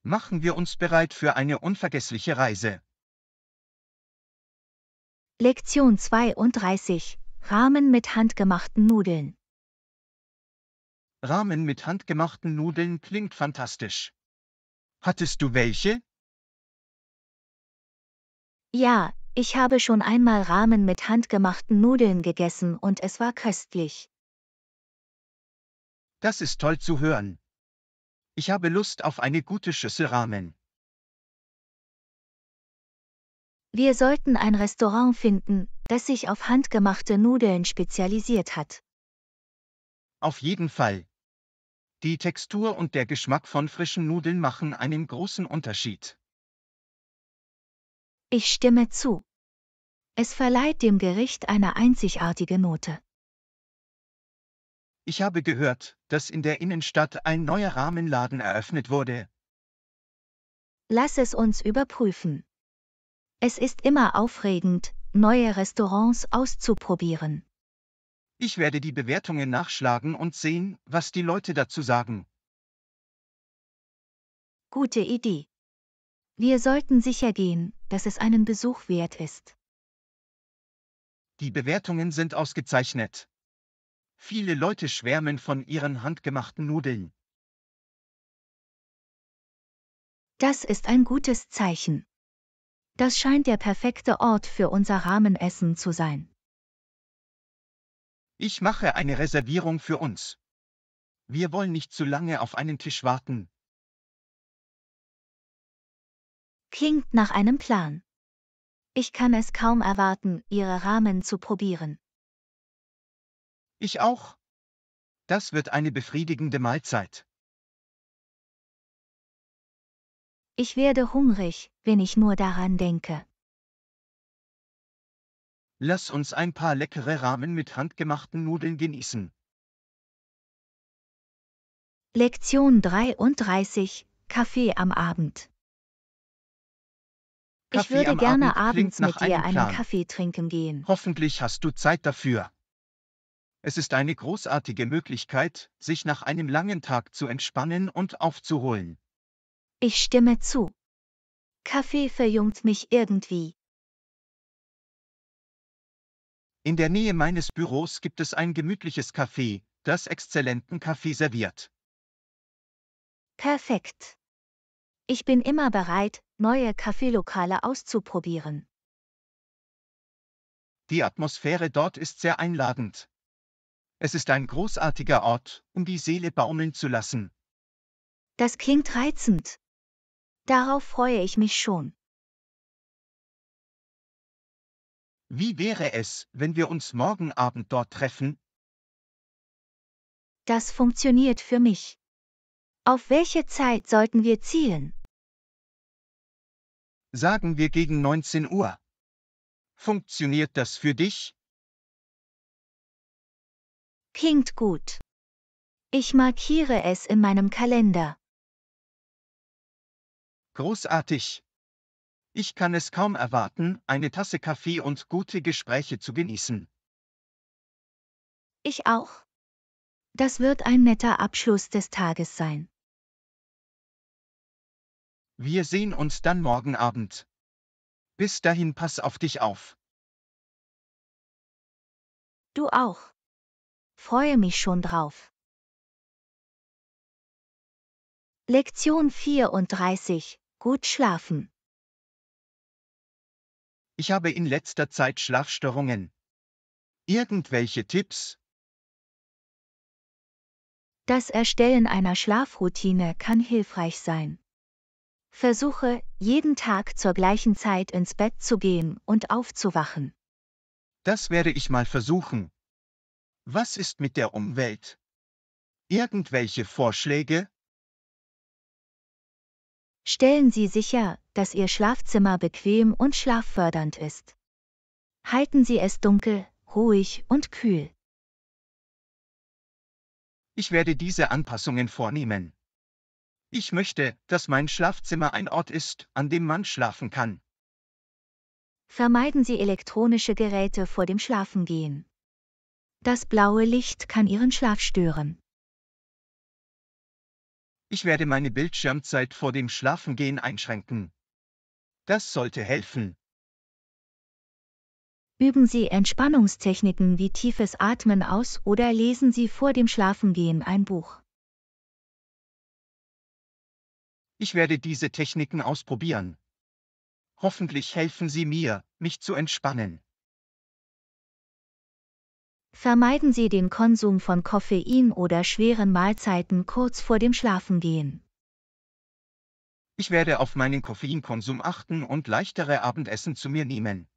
Machen wir uns bereit für eine unvergessliche Reise. Lektion 32. Rahmen mit handgemachten Nudeln. Ramen mit handgemachten Nudeln klingt fantastisch. Hattest du welche? Ja, ich habe schon einmal Ramen mit handgemachten Nudeln gegessen und es war köstlich. Das ist toll zu hören. Ich habe Lust auf eine gute Schüssel Ramen. Wir sollten ein Restaurant finden, das sich auf handgemachte Nudeln spezialisiert hat. Auf jeden Fall. Die Textur und der Geschmack von frischen Nudeln machen einen großen Unterschied. Ich stimme zu. Es verleiht dem Gericht eine einzigartige Note. Ich habe gehört, dass in der Innenstadt ein neuer Rahmenladen eröffnet wurde. Lass es uns überprüfen. Es ist immer aufregend, neue Restaurants auszuprobieren. Ich werde die Bewertungen nachschlagen und sehen, was die Leute dazu sagen. Gute Idee. Wir sollten sicher gehen, dass es einen Besuch wert ist. Die Bewertungen sind ausgezeichnet. Viele Leute schwärmen von ihren handgemachten Nudeln. Das ist ein gutes Zeichen. Das scheint der perfekte Ort für unser Rahmenessen zu sein. Ich mache eine Reservierung für uns. Wir wollen nicht zu lange auf einen Tisch warten. Klingt nach einem Plan. Ich kann es kaum erwarten, Ihre Rahmen zu probieren. Ich auch. Das wird eine befriedigende Mahlzeit. Ich werde hungrig, wenn ich nur daran denke. Lass uns ein paar leckere Ramen mit handgemachten Nudeln genießen. Lektion 33 Kaffee am Abend. Kaffee ich würde gerne Abend abends mit dir einen Kaffee trinken gehen. Hoffentlich hast du Zeit dafür. Es ist eine großartige Möglichkeit, sich nach einem langen Tag zu entspannen und aufzuholen. Ich stimme zu. Kaffee verjüngt mich irgendwie. In der Nähe meines Büros gibt es ein gemütliches Café, das exzellenten Kaffee serviert. Perfekt. Ich bin immer bereit, neue Kaffeelokale auszuprobieren. Die Atmosphäre dort ist sehr einladend. Es ist ein großartiger Ort, um die Seele baumeln zu lassen. Das klingt reizend. Darauf freue ich mich schon. Wie wäre es, wenn wir uns morgen Abend dort treffen? Das funktioniert für mich. Auf welche Zeit sollten wir zielen? Sagen wir gegen 19 Uhr. Funktioniert das für dich? Klingt gut. Ich markiere es in meinem Kalender. Großartig. Ich kann es kaum erwarten, eine Tasse Kaffee und gute Gespräche zu genießen. Ich auch. Das wird ein netter Abschluss des Tages sein. Wir sehen uns dann morgen Abend. Bis dahin pass auf dich auf. Du auch. Freue mich schon drauf. Lektion 34. Gut schlafen. Ich habe in letzter Zeit Schlafstörungen. Irgendwelche Tipps? Das Erstellen einer Schlafroutine kann hilfreich sein. Versuche, jeden Tag zur gleichen Zeit ins Bett zu gehen und aufzuwachen. Das werde ich mal versuchen. Was ist mit der Umwelt? Irgendwelche Vorschläge? Stellen Sie sicher, dass Ihr Schlafzimmer bequem und schlaffördernd ist. Halten Sie es dunkel, ruhig und kühl. Ich werde diese Anpassungen vornehmen. Ich möchte, dass mein Schlafzimmer ein Ort ist, an dem man schlafen kann. Vermeiden Sie elektronische Geräte vor dem Schlafengehen. Das blaue Licht kann Ihren Schlaf stören. Ich werde meine Bildschirmzeit vor dem Schlafengehen einschränken. Das sollte helfen. Üben Sie Entspannungstechniken wie tiefes Atmen aus oder lesen Sie vor dem Schlafengehen ein Buch. Ich werde diese Techniken ausprobieren. Hoffentlich helfen sie mir, mich zu entspannen. Vermeiden Sie den Konsum von Koffein oder schweren Mahlzeiten kurz vor dem Schlafengehen. Ich werde auf meinen Koffeinkonsum achten und leichtere Abendessen zu mir nehmen.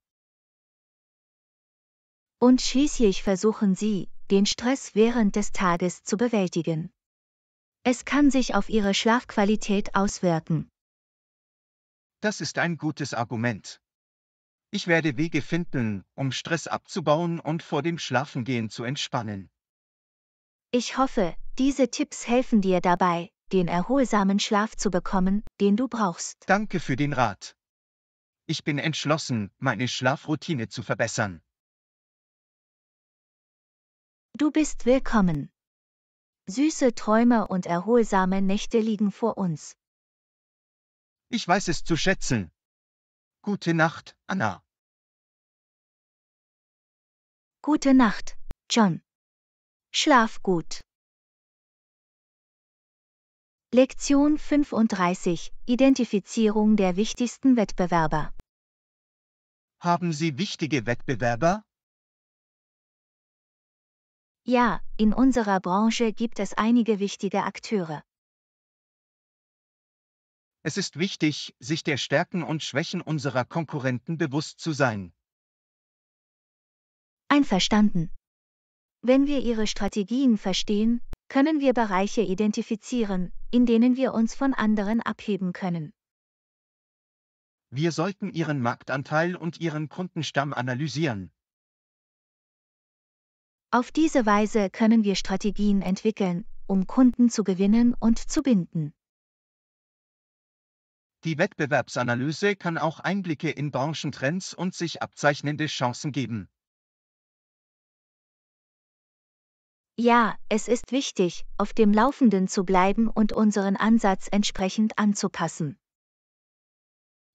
Und schließlich versuchen Sie, den Stress während des Tages zu bewältigen. Es kann sich auf Ihre Schlafqualität auswirken. Das ist ein gutes Argument. Ich werde Wege finden, um Stress abzubauen und vor dem Schlafengehen zu entspannen. Ich hoffe, diese Tipps helfen dir dabei, den erholsamen Schlaf zu bekommen, den du brauchst. Danke für den Rat. Ich bin entschlossen, meine Schlafroutine zu verbessern. Du bist willkommen. Süße Träume und erholsame Nächte liegen vor uns. Ich weiß es zu schätzen. Gute Nacht, Anna. Gute Nacht, John. Schlaf gut. Lektion 35 Identifizierung der wichtigsten Wettbewerber Haben Sie wichtige Wettbewerber? Ja, in unserer Branche gibt es einige wichtige Akteure. Es ist wichtig, sich der Stärken und Schwächen unserer Konkurrenten bewusst zu sein. Einverstanden. Wenn wir ihre Strategien verstehen, können wir Bereiche identifizieren, in denen wir uns von anderen abheben können. Wir sollten Ihren Marktanteil und Ihren Kundenstamm analysieren. Auf diese Weise können wir Strategien entwickeln, um Kunden zu gewinnen und zu binden. Die Wettbewerbsanalyse kann auch Einblicke in Branchentrends und sich abzeichnende Chancen geben. Ja, es ist wichtig, auf dem Laufenden zu bleiben und unseren Ansatz entsprechend anzupassen.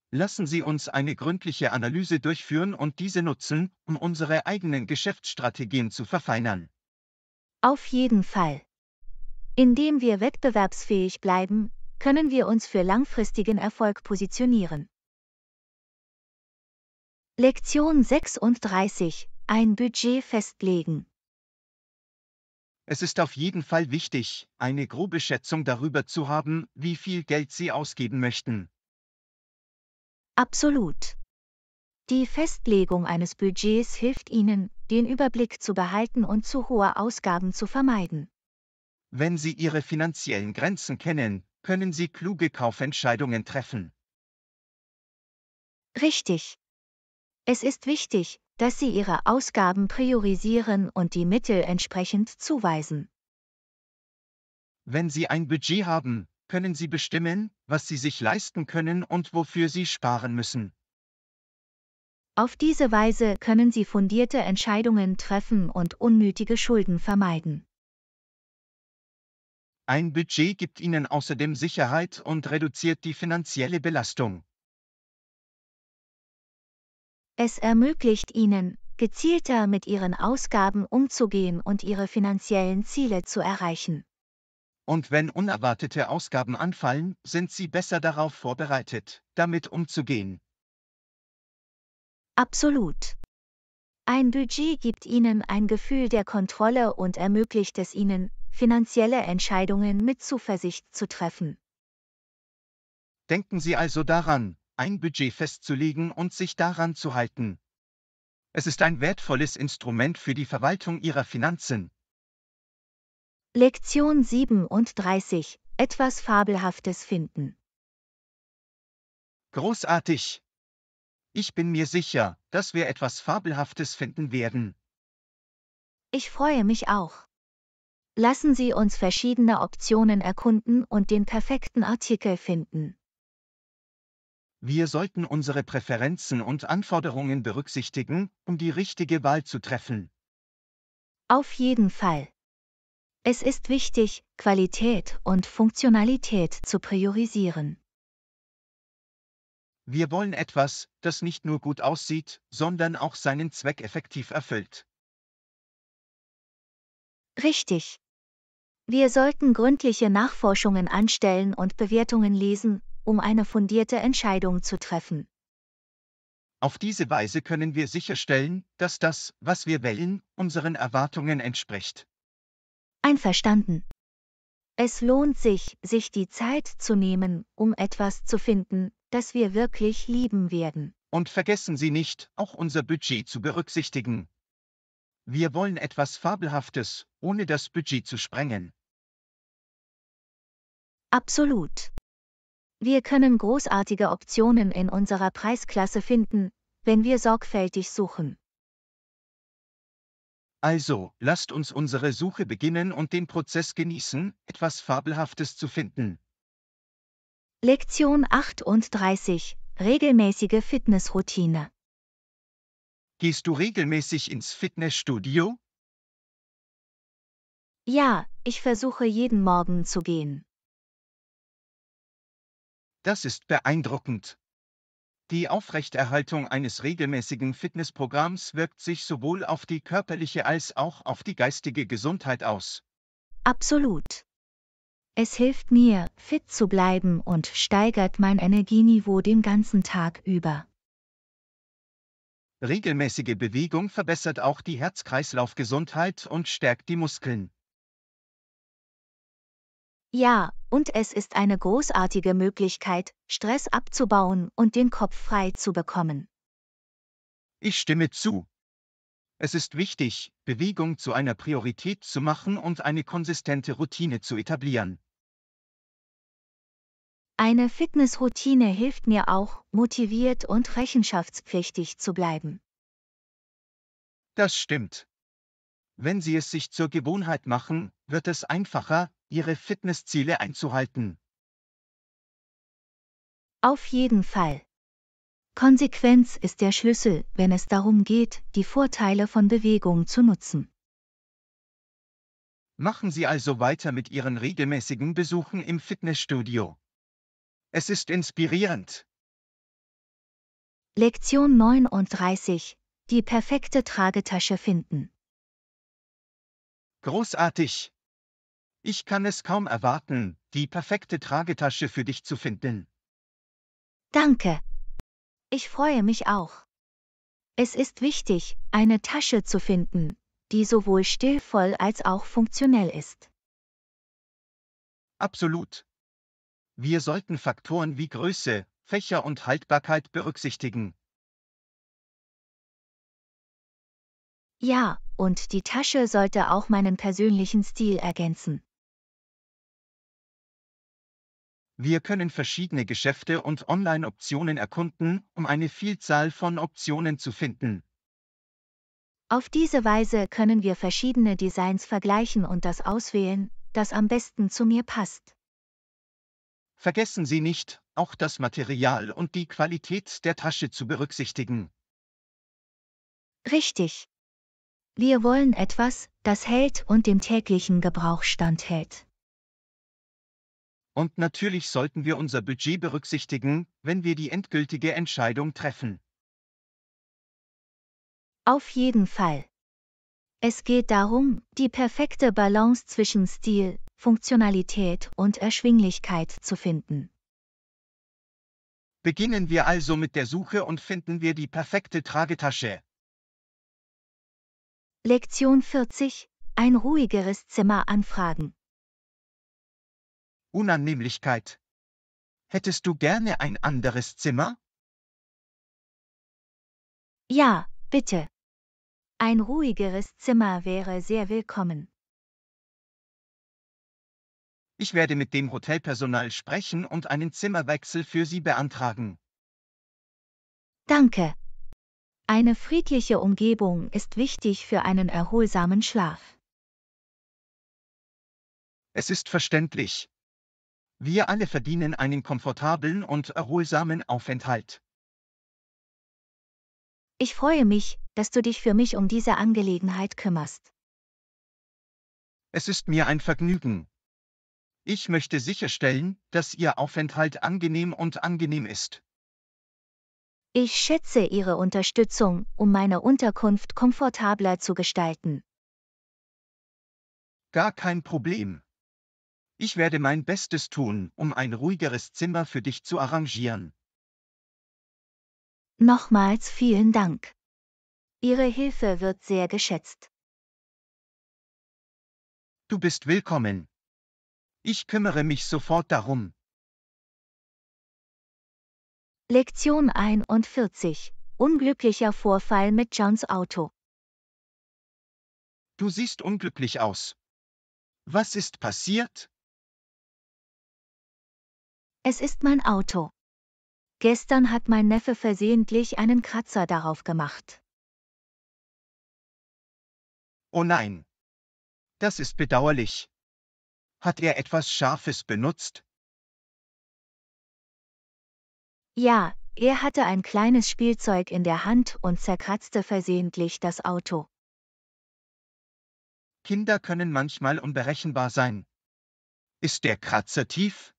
Lassen Sie uns eine gründliche Analyse durchführen und diese nutzen, um unsere eigenen Geschäftsstrategien zu verfeinern. Auf jeden Fall. Indem wir wettbewerbsfähig bleiben, können wir uns für langfristigen Erfolg positionieren. Lektion 36. Ein Budget festlegen. Es ist auf jeden Fall wichtig, eine grobe Schätzung darüber zu haben, wie viel Geld Sie ausgeben möchten. Absolut. Die Festlegung eines Budgets hilft Ihnen, den Überblick zu behalten und zu hohe Ausgaben zu vermeiden. Wenn Sie Ihre finanziellen Grenzen kennen, können Sie kluge Kaufentscheidungen treffen. Richtig. Es ist wichtig, dass sie ihre Ausgaben priorisieren und die Mittel entsprechend zuweisen. Wenn Sie ein Budget haben, können Sie bestimmen, was Sie sich leisten können und wofür Sie sparen müssen. Auf diese Weise können Sie fundierte Entscheidungen treffen und unnötige Schulden vermeiden. Ein Budget gibt Ihnen außerdem Sicherheit und reduziert die finanzielle Belastung. Es ermöglicht ihnen, gezielter mit ihren Ausgaben umzugehen und ihre finanziellen Ziele zu erreichen. Und wenn unerwartete Ausgaben anfallen, sind sie besser darauf vorbereitet, damit umzugehen. Absolut. Ein Budget gibt ihnen ein Gefühl der Kontrolle und ermöglicht es ihnen, finanzielle Entscheidungen mit Zuversicht zu treffen. Denken Sie also daran, ein Budget festzulegen und sich daran zu halten. Es ist ein wertvolles Instrument für die Verwaltung ihrer Finanzen. Lektion 37. Etwas Fabelhaftes finden. Großartig. Ich bin mir sicher, dass wir etwas Fabelhaftes finden werden. Ich freue mich auch. Lassen Sie uns verschiedene Optionen erkunden und den perfekten Artikel finden. Wir sollten unsere Präferenzen und Anforderungen berücksichtigen, um die richtige Wahl zu treffen. Auf jeden Fall. Es ist wichtig, Qualität und Funktionalität zu priorisieren. Wir wollen etwas, das nicht nur gut aussieht, sondern auch seinen Zweck effektiv erfüllt. Richtig. Wir sollten gründliche Nachforschungen anstellen und Bewertungen lesen, um eine fundierte Entscheidung zu treffen. Auf diese Weise können wir sicherstellen, dass das, was wir wählen, unseren Erwartungen entspricht. Einverstanden. Es lohnt sich, sich die Zeit zu nehmen, um etwas zu finden, das wir wirklich lieben werden. Und vergessen Sie nicht, auch unser Budget zu berücksichtigen. Wir wollen etwas Fabelhaftes, ohne das Budget zu sprengen. Absolut. Wir können großartige Optionen in unserer Preisklasse finden, wenn wir sorgfältig suchen. Also, lasst uns unsere Suche beginnen und den Prozess genießen, etwas Fabelhaftes zu finden. Lektion 38 Regelmäßige Fitnessroutine Gehst du regelmäßig ins Fitnessstudio? Ja, ich versuche jeden Morgen zu gehen. Das ist beeindruckend. Die Aufrechterhaltung eines regelmäßigen Fitnessprogramms wirkt sich sowohl auf die körperliche als auch auf die geistige Gesundheit aus. Absolut. Es hilft mir, fit zu bleiben und steigert mein Energieniveau den ganzen Tag über. Regelmäßige Bewegung verbessert auch die Herz-Kreislauf-Gesundheit und stärkt die Muskeln. Ja, und es ist eine großartige Möglichkeit, Stress abzubauen und den Kopf frei zu bekommen. Ich stimme zu. Es ist wichtig, Bewegung zu einer Priorität zu machen und eine konsistente Routine zu etablieren. Eine Fitnessroutine hilft mir auch, motiviert und rechenschaftspflichtig zu bleiben. Das stimmt. Wenn Sie es sich zur Gewohnheit machen, wird es einfacher, Ihre Fitnessziele einzuhalten. Auf jeden Fall. Konsequenz ist der Schlüssel, wenn es darum geht, die Vorteile von Bewegung zu nutzen. Machen Sie also weiter mit Ihren regelmäßigen Besuchen im Fitnessstudio. Es ist inspirierend. Lektion 39. Die perfekte Tragetasche finden. Großartig! Ich kann es kaum erwarten, die perfekte Tragetasche für dich zu finden. Danke. Ich freue mich auch. Es ist wichtig, eine Tasche zu finden, die sowohl stillvoll als auch funktionell ist. Absolut. Wir sollten Faktoren wie Größe, Fächer und Haltbarkeit berücksichtigen, Ja, und die Tasche sollte auch meinen persönlichen Stil ergänzen. Wir können verschiedene Geschäfte und Online-Optionen erkunden, um eine Vielzahl von Optionen zu finden. Auf diese Weise können wir verschiedene Designs vergleichen und das auswählen, das am besten zu mir passt. Vergessen Sie nicht, auch das Material und die Qualität der Tasche zu berücksichtigen. Richtig. Wir wollen etwas, das hält und dem täglichen Gebrauch standhält. Und natürlich sollten wir unser Budget berücksichtigen, wenn wir die endgültige Entscheidung treffen. Auf jeden Fall. Es geht darum, die perfekte Balance zwischen Stil, Funktionalität und Erschwinglichkeit zu finden. Beginnen wir also mit der Suche und finden wir die perfekte Tragetasche, Lektion 40. Ein ruhigeres Zimmer anfragen. Unannehmlichkeit. Hättest du gerne ein anderes Zimmer? Ja, bitte. Ein ruhigeres Zimmer wäre sehr willkommen. Ich werde mit dem Hotelpersonal sprechen und einen Zimmerwechsel für Sie beantragen. Danke. Eine friedliche Umgebung ist wichtig für einen erholsamen Schlaf. Es ist verständlich. Wir alle verdienen einen komfortablen und erholsamen Aufenthalt. Ich freue mich, dass du dich für mich um diese Angelegenheit kümmerst. Es ist mir ein Vergnügen. Ich möchte sicherstellen, dass Ihr Aufenthalt angenehm und angenehm ist. Ich schätze Ihre Unterstützung, um meine Unterkunft komfortabler zu gestalten. Gar kein Problem. Ich werde mein Bestes tun, um ein ruhigeres Zimmer für dich zu arrangieren. Nochmals vielen Dank. Ihre Hilfe wird sehr geschätzt. Du bist willkommen. Ich kümmere mich sofort darum. Lektion 41. Unglücklicher Vorfall mit Johns Auto. Du siehst unglücklich aus. Was ist passiert? Es ist mein Auto. Gestern hat mein Neffe versehentlich einen Kratzer darauf gemacht. Oh nein. Das ist bedauerlich. Hat er etwas Scharfes benutzt? Ja, er hatte ein kleines Spielzeug in der Hand und zerkratzte versehentlich das Auto. Kinder können manchmal unberechenbar sein. Ist der Kratzer tief?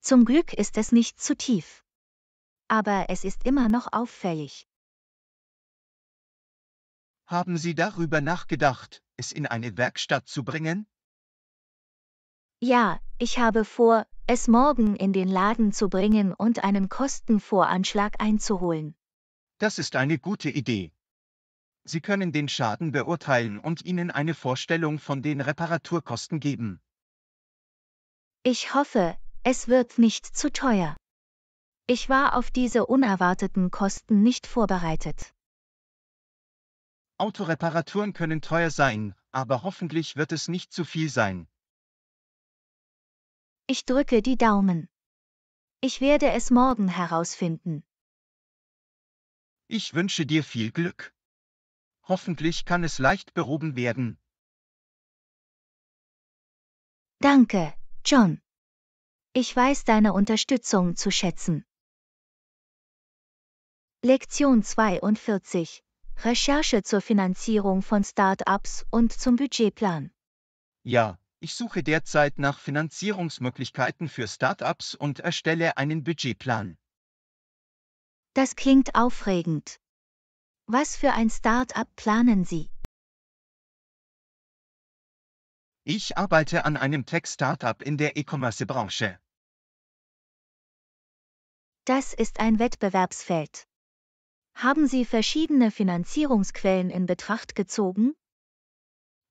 Zum Glück ist es nicht zu tief. Aber es ist immer noch auffällig. Haben Sie darüber nachgedacht, es in eine Werkstatt zu bringen? Ja, ich habe vor, es morgen in den Laden zu bringen und einen Kostenvoranschlag einzuholen. Das ist eine gute Idee. Sie können den Schaden beurteilen und Ihnen eine Vorstellung von den Reparaturkosten geben. Ich hoffe, es wird nicht zu teuer. Ich war auf diese unerwarteten Kosten nicht vorbereitet. Autoreparaturen können teuer sein, aber hoffentlich wird es nicht zu viel sein. Ich drücke die Daumen. Ich werde es morgen herausfinden. Ich wünsche dir viel Glück. Hoffentlich kann es leicht behoben werden. Danke, John. Ich weiß deine Unterstützung zu schätzen. Lektion 42. Recherche zur Finanzierung von Start-ups und zum Budgetplan. Ja, ich suche derzeit nach Finanzierungsmöglichkeiten für Startups und erstelle einen Budgetplan. Das klingt aufregend. Was für ein Startup planen Sie? Ich arbeite an einem Tech-Startup in der E-Commerce-Branche. Das ist ein Wettbewerbsfeld. Haben Sie verschiedene Finanzierungsquellen in Betracht gezogen?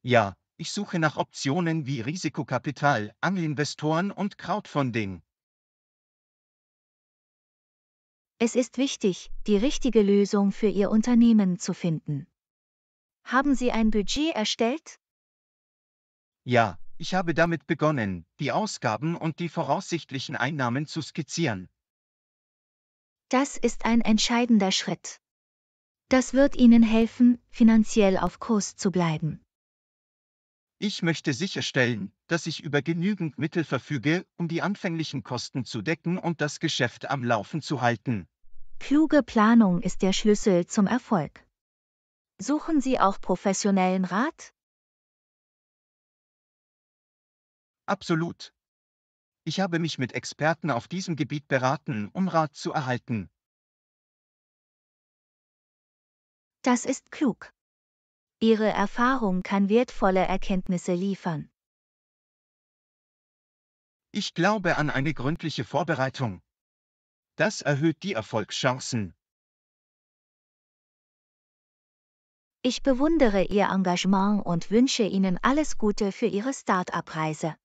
Ja, ich suche nach Optionen wie Risikokapital, Angelinvestoren und Crowdfunding. Es ist wichtig, die richtige Lösung für Ihr Unternehmen zu finden. Haben Sie ein Budget erstellt? Ja, ich habe damit begonnen, die Ausgaben und die voraussichtlichen Einnahmen zu skizzieren. Das ist ein entscheidender Schritt. Das wird Ihnen helfen, finanziell auf Kurs zu bleiben. Ich möchte sicherstellen, dass ich über genügend Mittel verfüge, um die anfänglichen Kosten zu decken und das Geschäft am Laufen zu halten. Kluge Planung ist der Schlüssel zum Erfolg. Suchen Sie auch professionellen Rat? Absolut. Ich habe mich mit Experten auf diesem Gebiet beraten, um Rat zu erhalten. Das ist klug. Ihre Erfahrung kann wertvolle Erkenntnisse liefern. Ich glaube an eine gründliche Vorbereitung. Das erhöht die Erfolgschancen. Ich bewundere Ihr Engagement und wünsche Ihnen alles Gute für Ihre Start-up-Reise.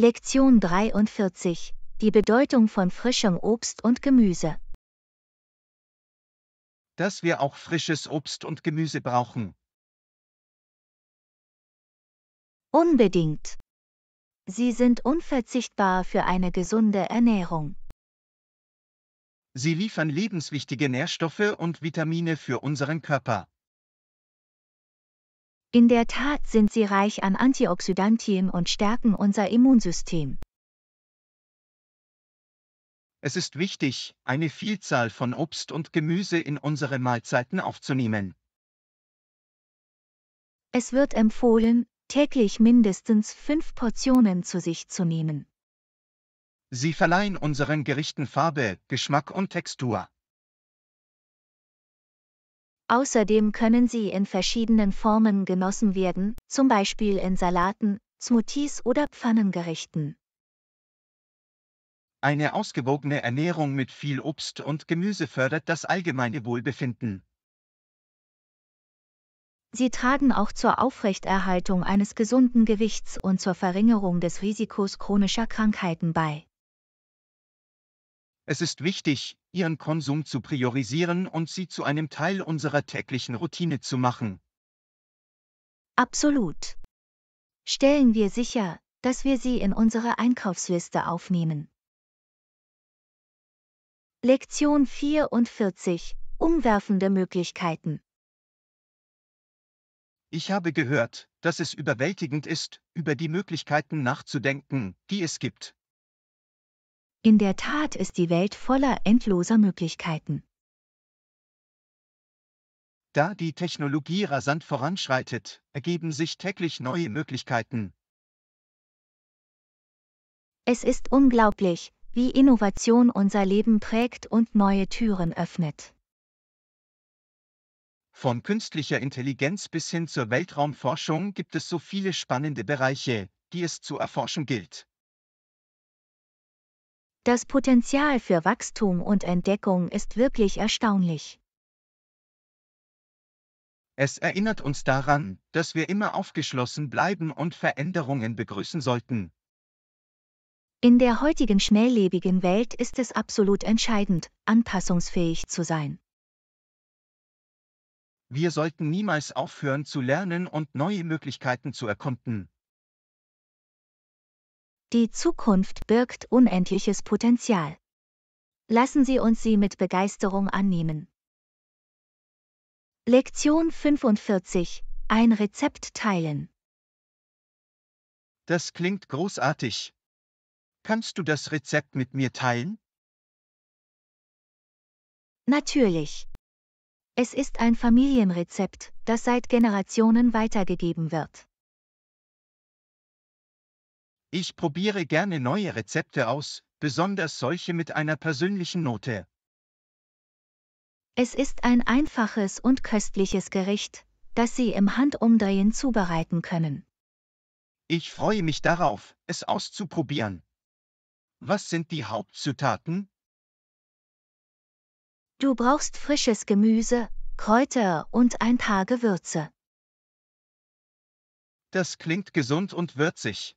Lektion 43 Die Bedeutung von frischem Obst und Gemüse dass wir auch frisches Obst und Gemüse brauchen. Unbedingt. Sie sind unverzichtbar für eine gesunde Ernährung. Sie liefern lebenswichtige Nährstoffe und Vitamine für unseren Körper. In der Tat sind sie reich an Antioxidantien und stärken unser Immunsystem. Es ist wichtig, eine Vielzahl von Obst und Gemüse in unsere Mahlzeiten aufzunehmen. Es wird empfohlen, täglich mindestens fünf Portionen zu sich zu nehmen. Sie verleihen unseren Gerichten Farbe, Geschmack und Textur. Außerdem können sie in verschiedenen Formen genossen werden, zum Beispiel in Salaten, Smoothies oder Pfannengerichten. Eine ausgewogene Ernährung mit viel Obst und Gemüse fördert das allgemeine Wohlbefinden. Sie tragen auch zur Aufrechterhaltung eines gesunden Gewichts und zur Verringerung des Risikos chronischer Krankheiten bei. Es ist wichtig, ihren Konsum zu priorisieren und sie zu einem Teil unserer täglichen Routine zu machen. Absolut. Stellen wir sicher, dass wir sie in unsere Einkaufsliste aufnehmen. Lektion 44 Umwerfende Möglichkeiten Ich habe gehört, dass es überwältigend ist, über die Möglichkeiten nachzudenken, die es gibt. In der Tat ist die Welt voller endloser Möglichkeiten. Da die Technologie rasant voranschreitet, ergeben sich täglich neue Möglichkeiten. Es ist unglaublich, wie Innovation unser Leben prägt und neue Türen öffnet. Von künstlicher Intelligenz bis hin zur Weltraumforschung gibt es so viele spannende Bereiche, die es zu erforschen gilt. Das Potenzial für Wachstum und Entdeckung ist wirklich erstaunlich. Es erinnert uns daran, dass wir immer aufgeschlossen bleiben und Veränderungen begrüßen sollten, in der heutigen schnelllebigen Welt ist es absolut entscheidend, anpassungsfähig zu sein. Wir sollten niemals aufhören zu lernen und neue Möglichkeiten zu erkunden. Die Zukunft birgt unendliches Potenzial. Lassen Sie uns sie mit Begeisterung annehmen. Lektion 45. Ein Rezept teilen. Das klingt großartig. Kannst du das Rezept mit mir teilen? Natürlich. Es ist ein Familienrezept, das seit Generationen weitergegeben wird. Ich probiere gerne neue Rezepte aus, besonders solche mit einer persönlichen Note. Es ist ein einfaches und köstliches Gericht, das Sie im Handumdrehen zubereiten können. Ich freue mich darauf, es auszuprobieren. Was sind die Hauptzutaten? Du brauchst frisches Gemüse, Kräuter und ein paar Gewürze. Das klingt gesund und würzig.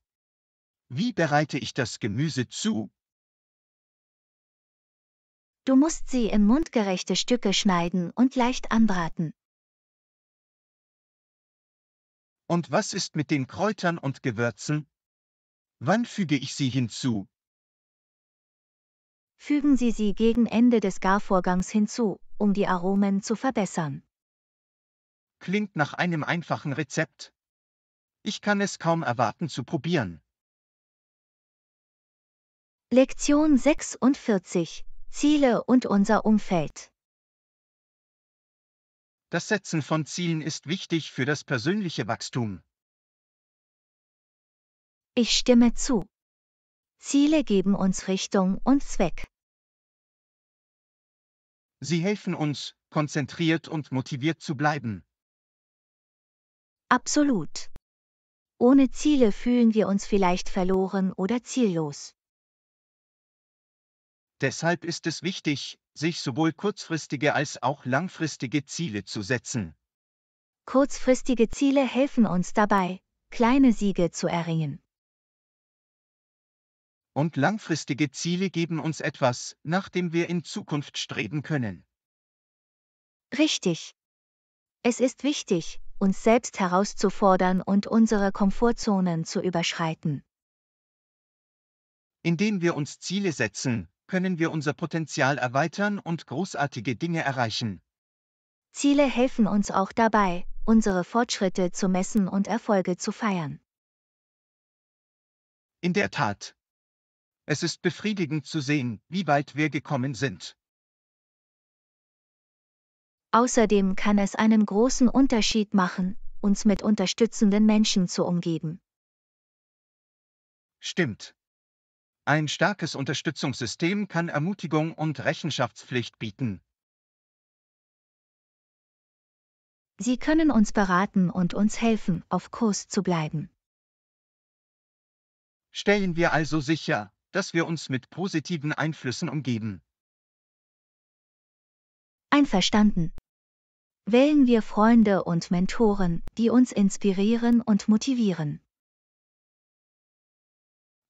Wie bereite ich das Gemüse zu? Du musst sie in mundgerechte Stücke schneiden und leicht anbraten. Und was ist mit den Kräutern und Gewürzen? Wann füge ich sie hinzu? Fügen Sie sie gegen Ende des Garvorgangs hinzu, um die Aromen zu verbessern. Klingt nach einem einfachen Rezept. Ich kann es kaum erwarten zu probieren. Lektion 46 Ziele und unser Umfeld Das Setzen von Zielen ist wichtig für das persönliche Wachstum. Ich stimme zu. Ziele geben uns Richtung und Zweck. Sie helfen uns, konzentriert und motiviert zu bleiben. Absolut. Ohne Ziele fühlen wir uns vielleicht verloren oder ziellos. Deshalb ist es wichtig, sich sowohl kurzfristige als auch langfristige Ziele zu setzen. Kurzfristige Ziele helfen uns dabei, kleine Siege zu erringen und langfristige Ziele geben uns etwas, nach dem wir in Zukunft streben können. Richtig. Es ist wichtig, uns selbst herauszufordern und unsere Komfortzonen zu überschreiten. Indem wir uns Ziele setzen, können wir unser Potenzial erweitern und großartige Dinge erreichen. Ziele helfen uns auch dabei, unsere Fortschritte zu messen und Erfolge zu feiern. In der Tat, es ist befriedigend zu sehen, wie weit wir gekommen sind. Außerdem kann es einen großen Unterschied machen, uns mit unterstützenden Menschen zu umgeben. Stimmt. Ein starkes Unterstützungssystem kann Ermutigung und Rechenschaftspflicht bieten. Sie können uns beraten und uns helfen, auf Kurs zu bleiben. Stellen wir also sicher, dass wir uns mit positiven Einflüssen umgeben. Einverstanden. Wählen wir Freunde und Mentoren, die uns inspirieren und motivieren.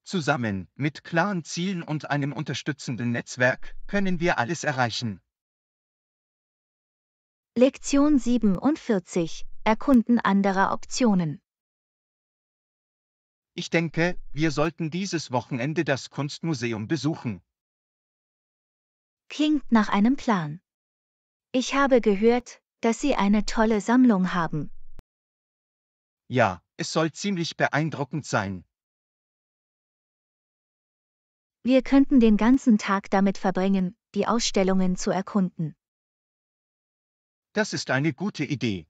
Zusammen, mit klaren Zielen und einem unterstützenden Netzwerk, können wir alles erreichen. Lektion 47. Erkunden anderer Optionen. Ich denke, wir sollten dieses Wochenende das Kunstmuseum besuchen. Klingt nach einem Plan. Ich habe gehört, dass Sie eine tolle Sammlung haben. Ja, es soll ziemlich beeindruckend sein. Wir könnten den ganzen Tag damit verbringen, die Ausstellungen zu erkunden. Das ist eine gute Idee.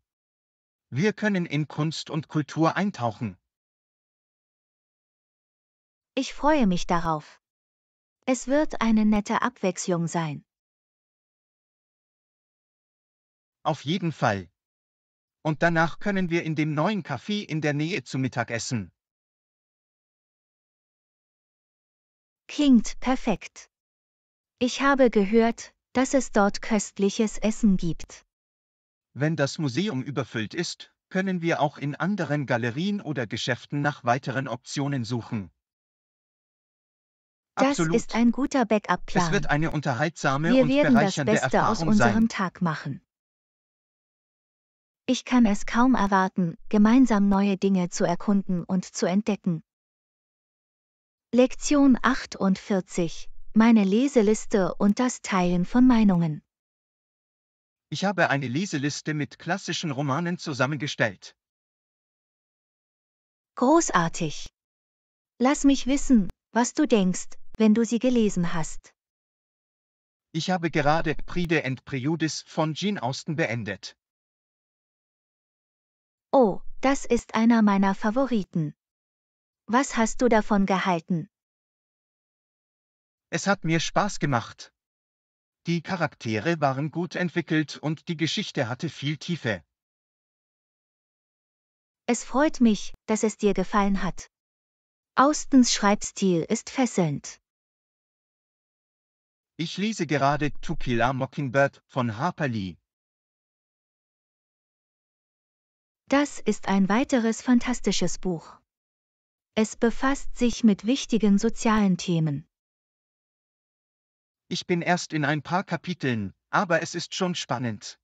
Wir können in Kunst und Kultur eintauchen. Ich freue mich darauf. Es wird eine nette Abwechslung sein. Auf jeden Fall. Und danach können wir in dem neuen Café in der Nähe zu Mittag essen. Klingt perfekt. Ich habe gehört, dass es dort köstliches Essen gibt. Wenn das Museum überfüllt ist, können wir auch in anderen Galerien oder Geschäften nach weiteren Optionen suchen. Das Absolut. ist ein guter Backup-Plan. Es wird eine unterhaltsame Wir und bereichernde das Beste aus unserem sein. Tag machen. Ich kann es kaum erwarten, gemeinsam neue Dinge zu erkunden und zu entdecken. Lektion 48 Meine Leseliste und das Teilen von Meinungen. Ich habe eine Leseliste mit klassischen Romanen zusammengestellt. Großartig. Lass mich wissen, was du denkst, wenn du sie gelesen hast. Ich habe gerade Pride and Prejudice von Jean Austen beendet. Oh, das ist einer meiner Favoriten. Was hast du davon gehalten? Es hat mir Spaß gemacht. Die Charaktere waren gut entwickelt und die Geschichte hatte viel Tiefe. Es freut mich, dass es dir gefallen hat. Austens Schreibstil ist fesselnd. Ich lese gerade To Kill a Mockingbird von Harper Lee. Das ist ein weiteres fantastisches Buch. Es befasst sich mit wichtigen sozialen Themen. Ich bin erst in ein paar Kapiteln, aber es ist schon spannend.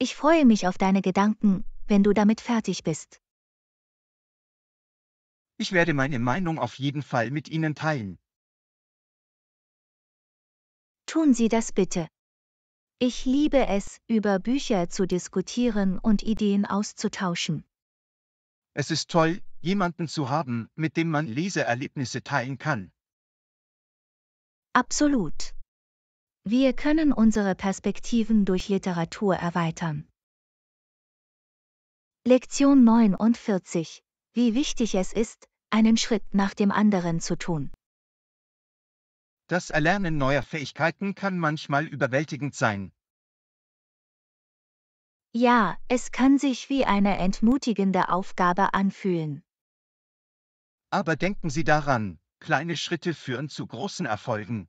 Ich freue mich auf deine Gedanken, wenn du damit fertig bist. Ich werde meine Meinung auf jeden Fall mit Ihnen teilen. Tun Sie das bitte. Ich liebe es, über Bücher zu diskutieren und Ideen auszutauschen. Es ist toll, jemanden zu haben, mit dem man Leseerlebnisse teilen kann. Absolut. Wir können unsere Perspektiven durch Literatur erweitern. Lektion 49. Wie wichtig es ist, einen Schritt nach dem anderen zu tun. Das Erlernen neuer Fähigkeiten kann manchmal überwältigend sein. Ja, es kann sich wie eine entmutigende Aufgabe anfühlen. Aber denken Sie daran, kleine Schritte führen zu großen Erfolgen.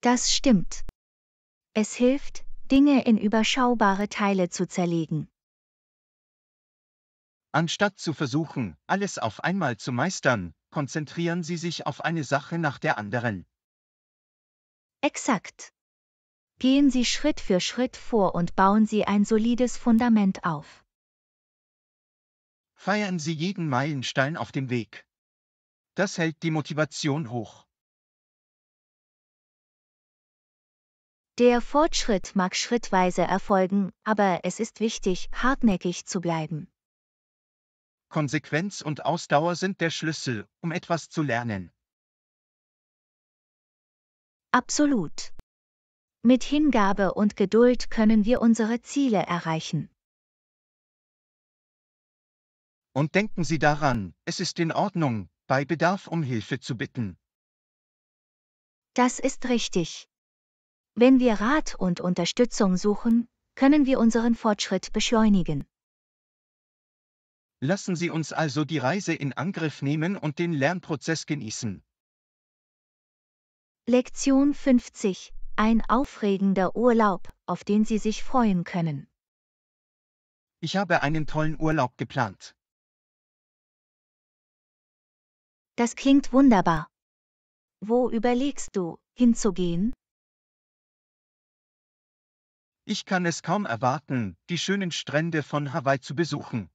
Das stimmt. Es hilft, Dinge in überschaubare Teile zu zerlegen. Anstatt zu versuchen, alles auf einmal zu meistern, konzentrieren Sie sich auf eine Sache nach der anderen. Exakt. Gehen Sie Schritt für Schritt vor und bauen Sie ein solides Fundament auf. Feiern Sie jeden Meilenstein auf dem Weg. Das hält die Motivation hoch. Der Fortschritt mag schrittweise erfolgen, aber es ist wichtig, hartnäckig zu bleiben. Konsequenz und Ausdauer sind der Schlüssel, um etwas zu lernen. Absolut. Mit Hingabe und Geduld können wir unsere Ziele erreichen. Und denken Sie daran, es ist in Ordnung, bei Bedarf um Hilfe zu bitten. Das ist richtig. Wenn wir Rat und Unterstützung suchen, können wir unseren Fortschritt beschleunigen. Lassen Sie uns also die Reise in Angriff nehmen und den Lernprozess genießen. Lektion 50. Ein aufregender Urlaub, auf den Sie sich freuen können. Ich habe einen tollen Urlaub geplant. Das klingt wunderbar. Wo überlegst du, hinzugehen? Ich kann es kaum erwarten, die schönen Strände von Hawaii zu besuchen.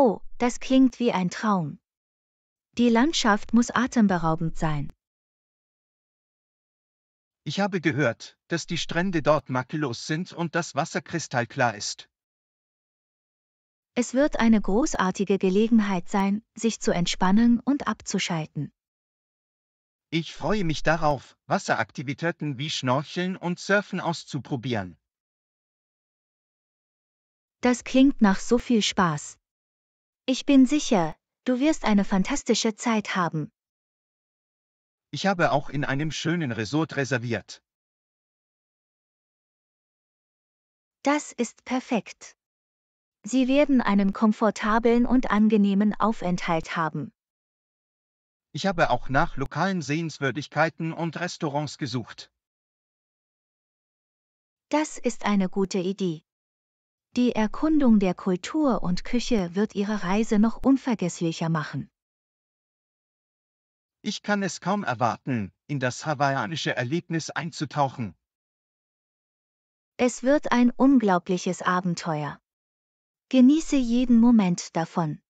Oh, das klingt wie ein Traum. Die Landschaft muss atemberaubend sein. Ich habe gehört, dass die Strände dort makellos sind und das Wasser kristallklar ist. Es wird eine großartige Gelegenheit sein, sich zu entspannen und abzuschalten. Ich freue mich darauf, Wasseraktivitäten wie Schnorcheln und Surfen auszuprobieren. Das klingt nach so viel Spaß. Ich bin sicher, du wirst eine fantastische Zeit haben. Ich habe auch in einem schönen Resort reserviert. Das ist perfekt. Sie werden einen komfortablen und angenehmen Aufenthalt haben. Ich habe auch nach lokalen Sehenswürdigkeiten und Restaurants gesucht. Das ist eine gute Idee. Die Erkundung der Kultur und Küche wird Ihre Reise noch unvergesslicher machen. Ich kann es kaum erwarten, in das hawaiianische Erlebnis einzutauchen. Es wird ein unglaubliches Abenteuer. Genieße jeden Moment davon.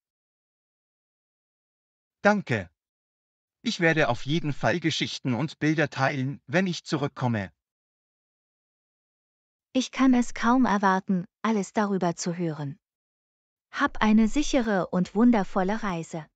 Danke. Ich werde auf jeden Fall Geschichten und Bilder teilen, wenn ich zurückkomme. Ich kann es kaum erwarten, alles darüber zu hören. Hab eine sichere und wundervolle Reise.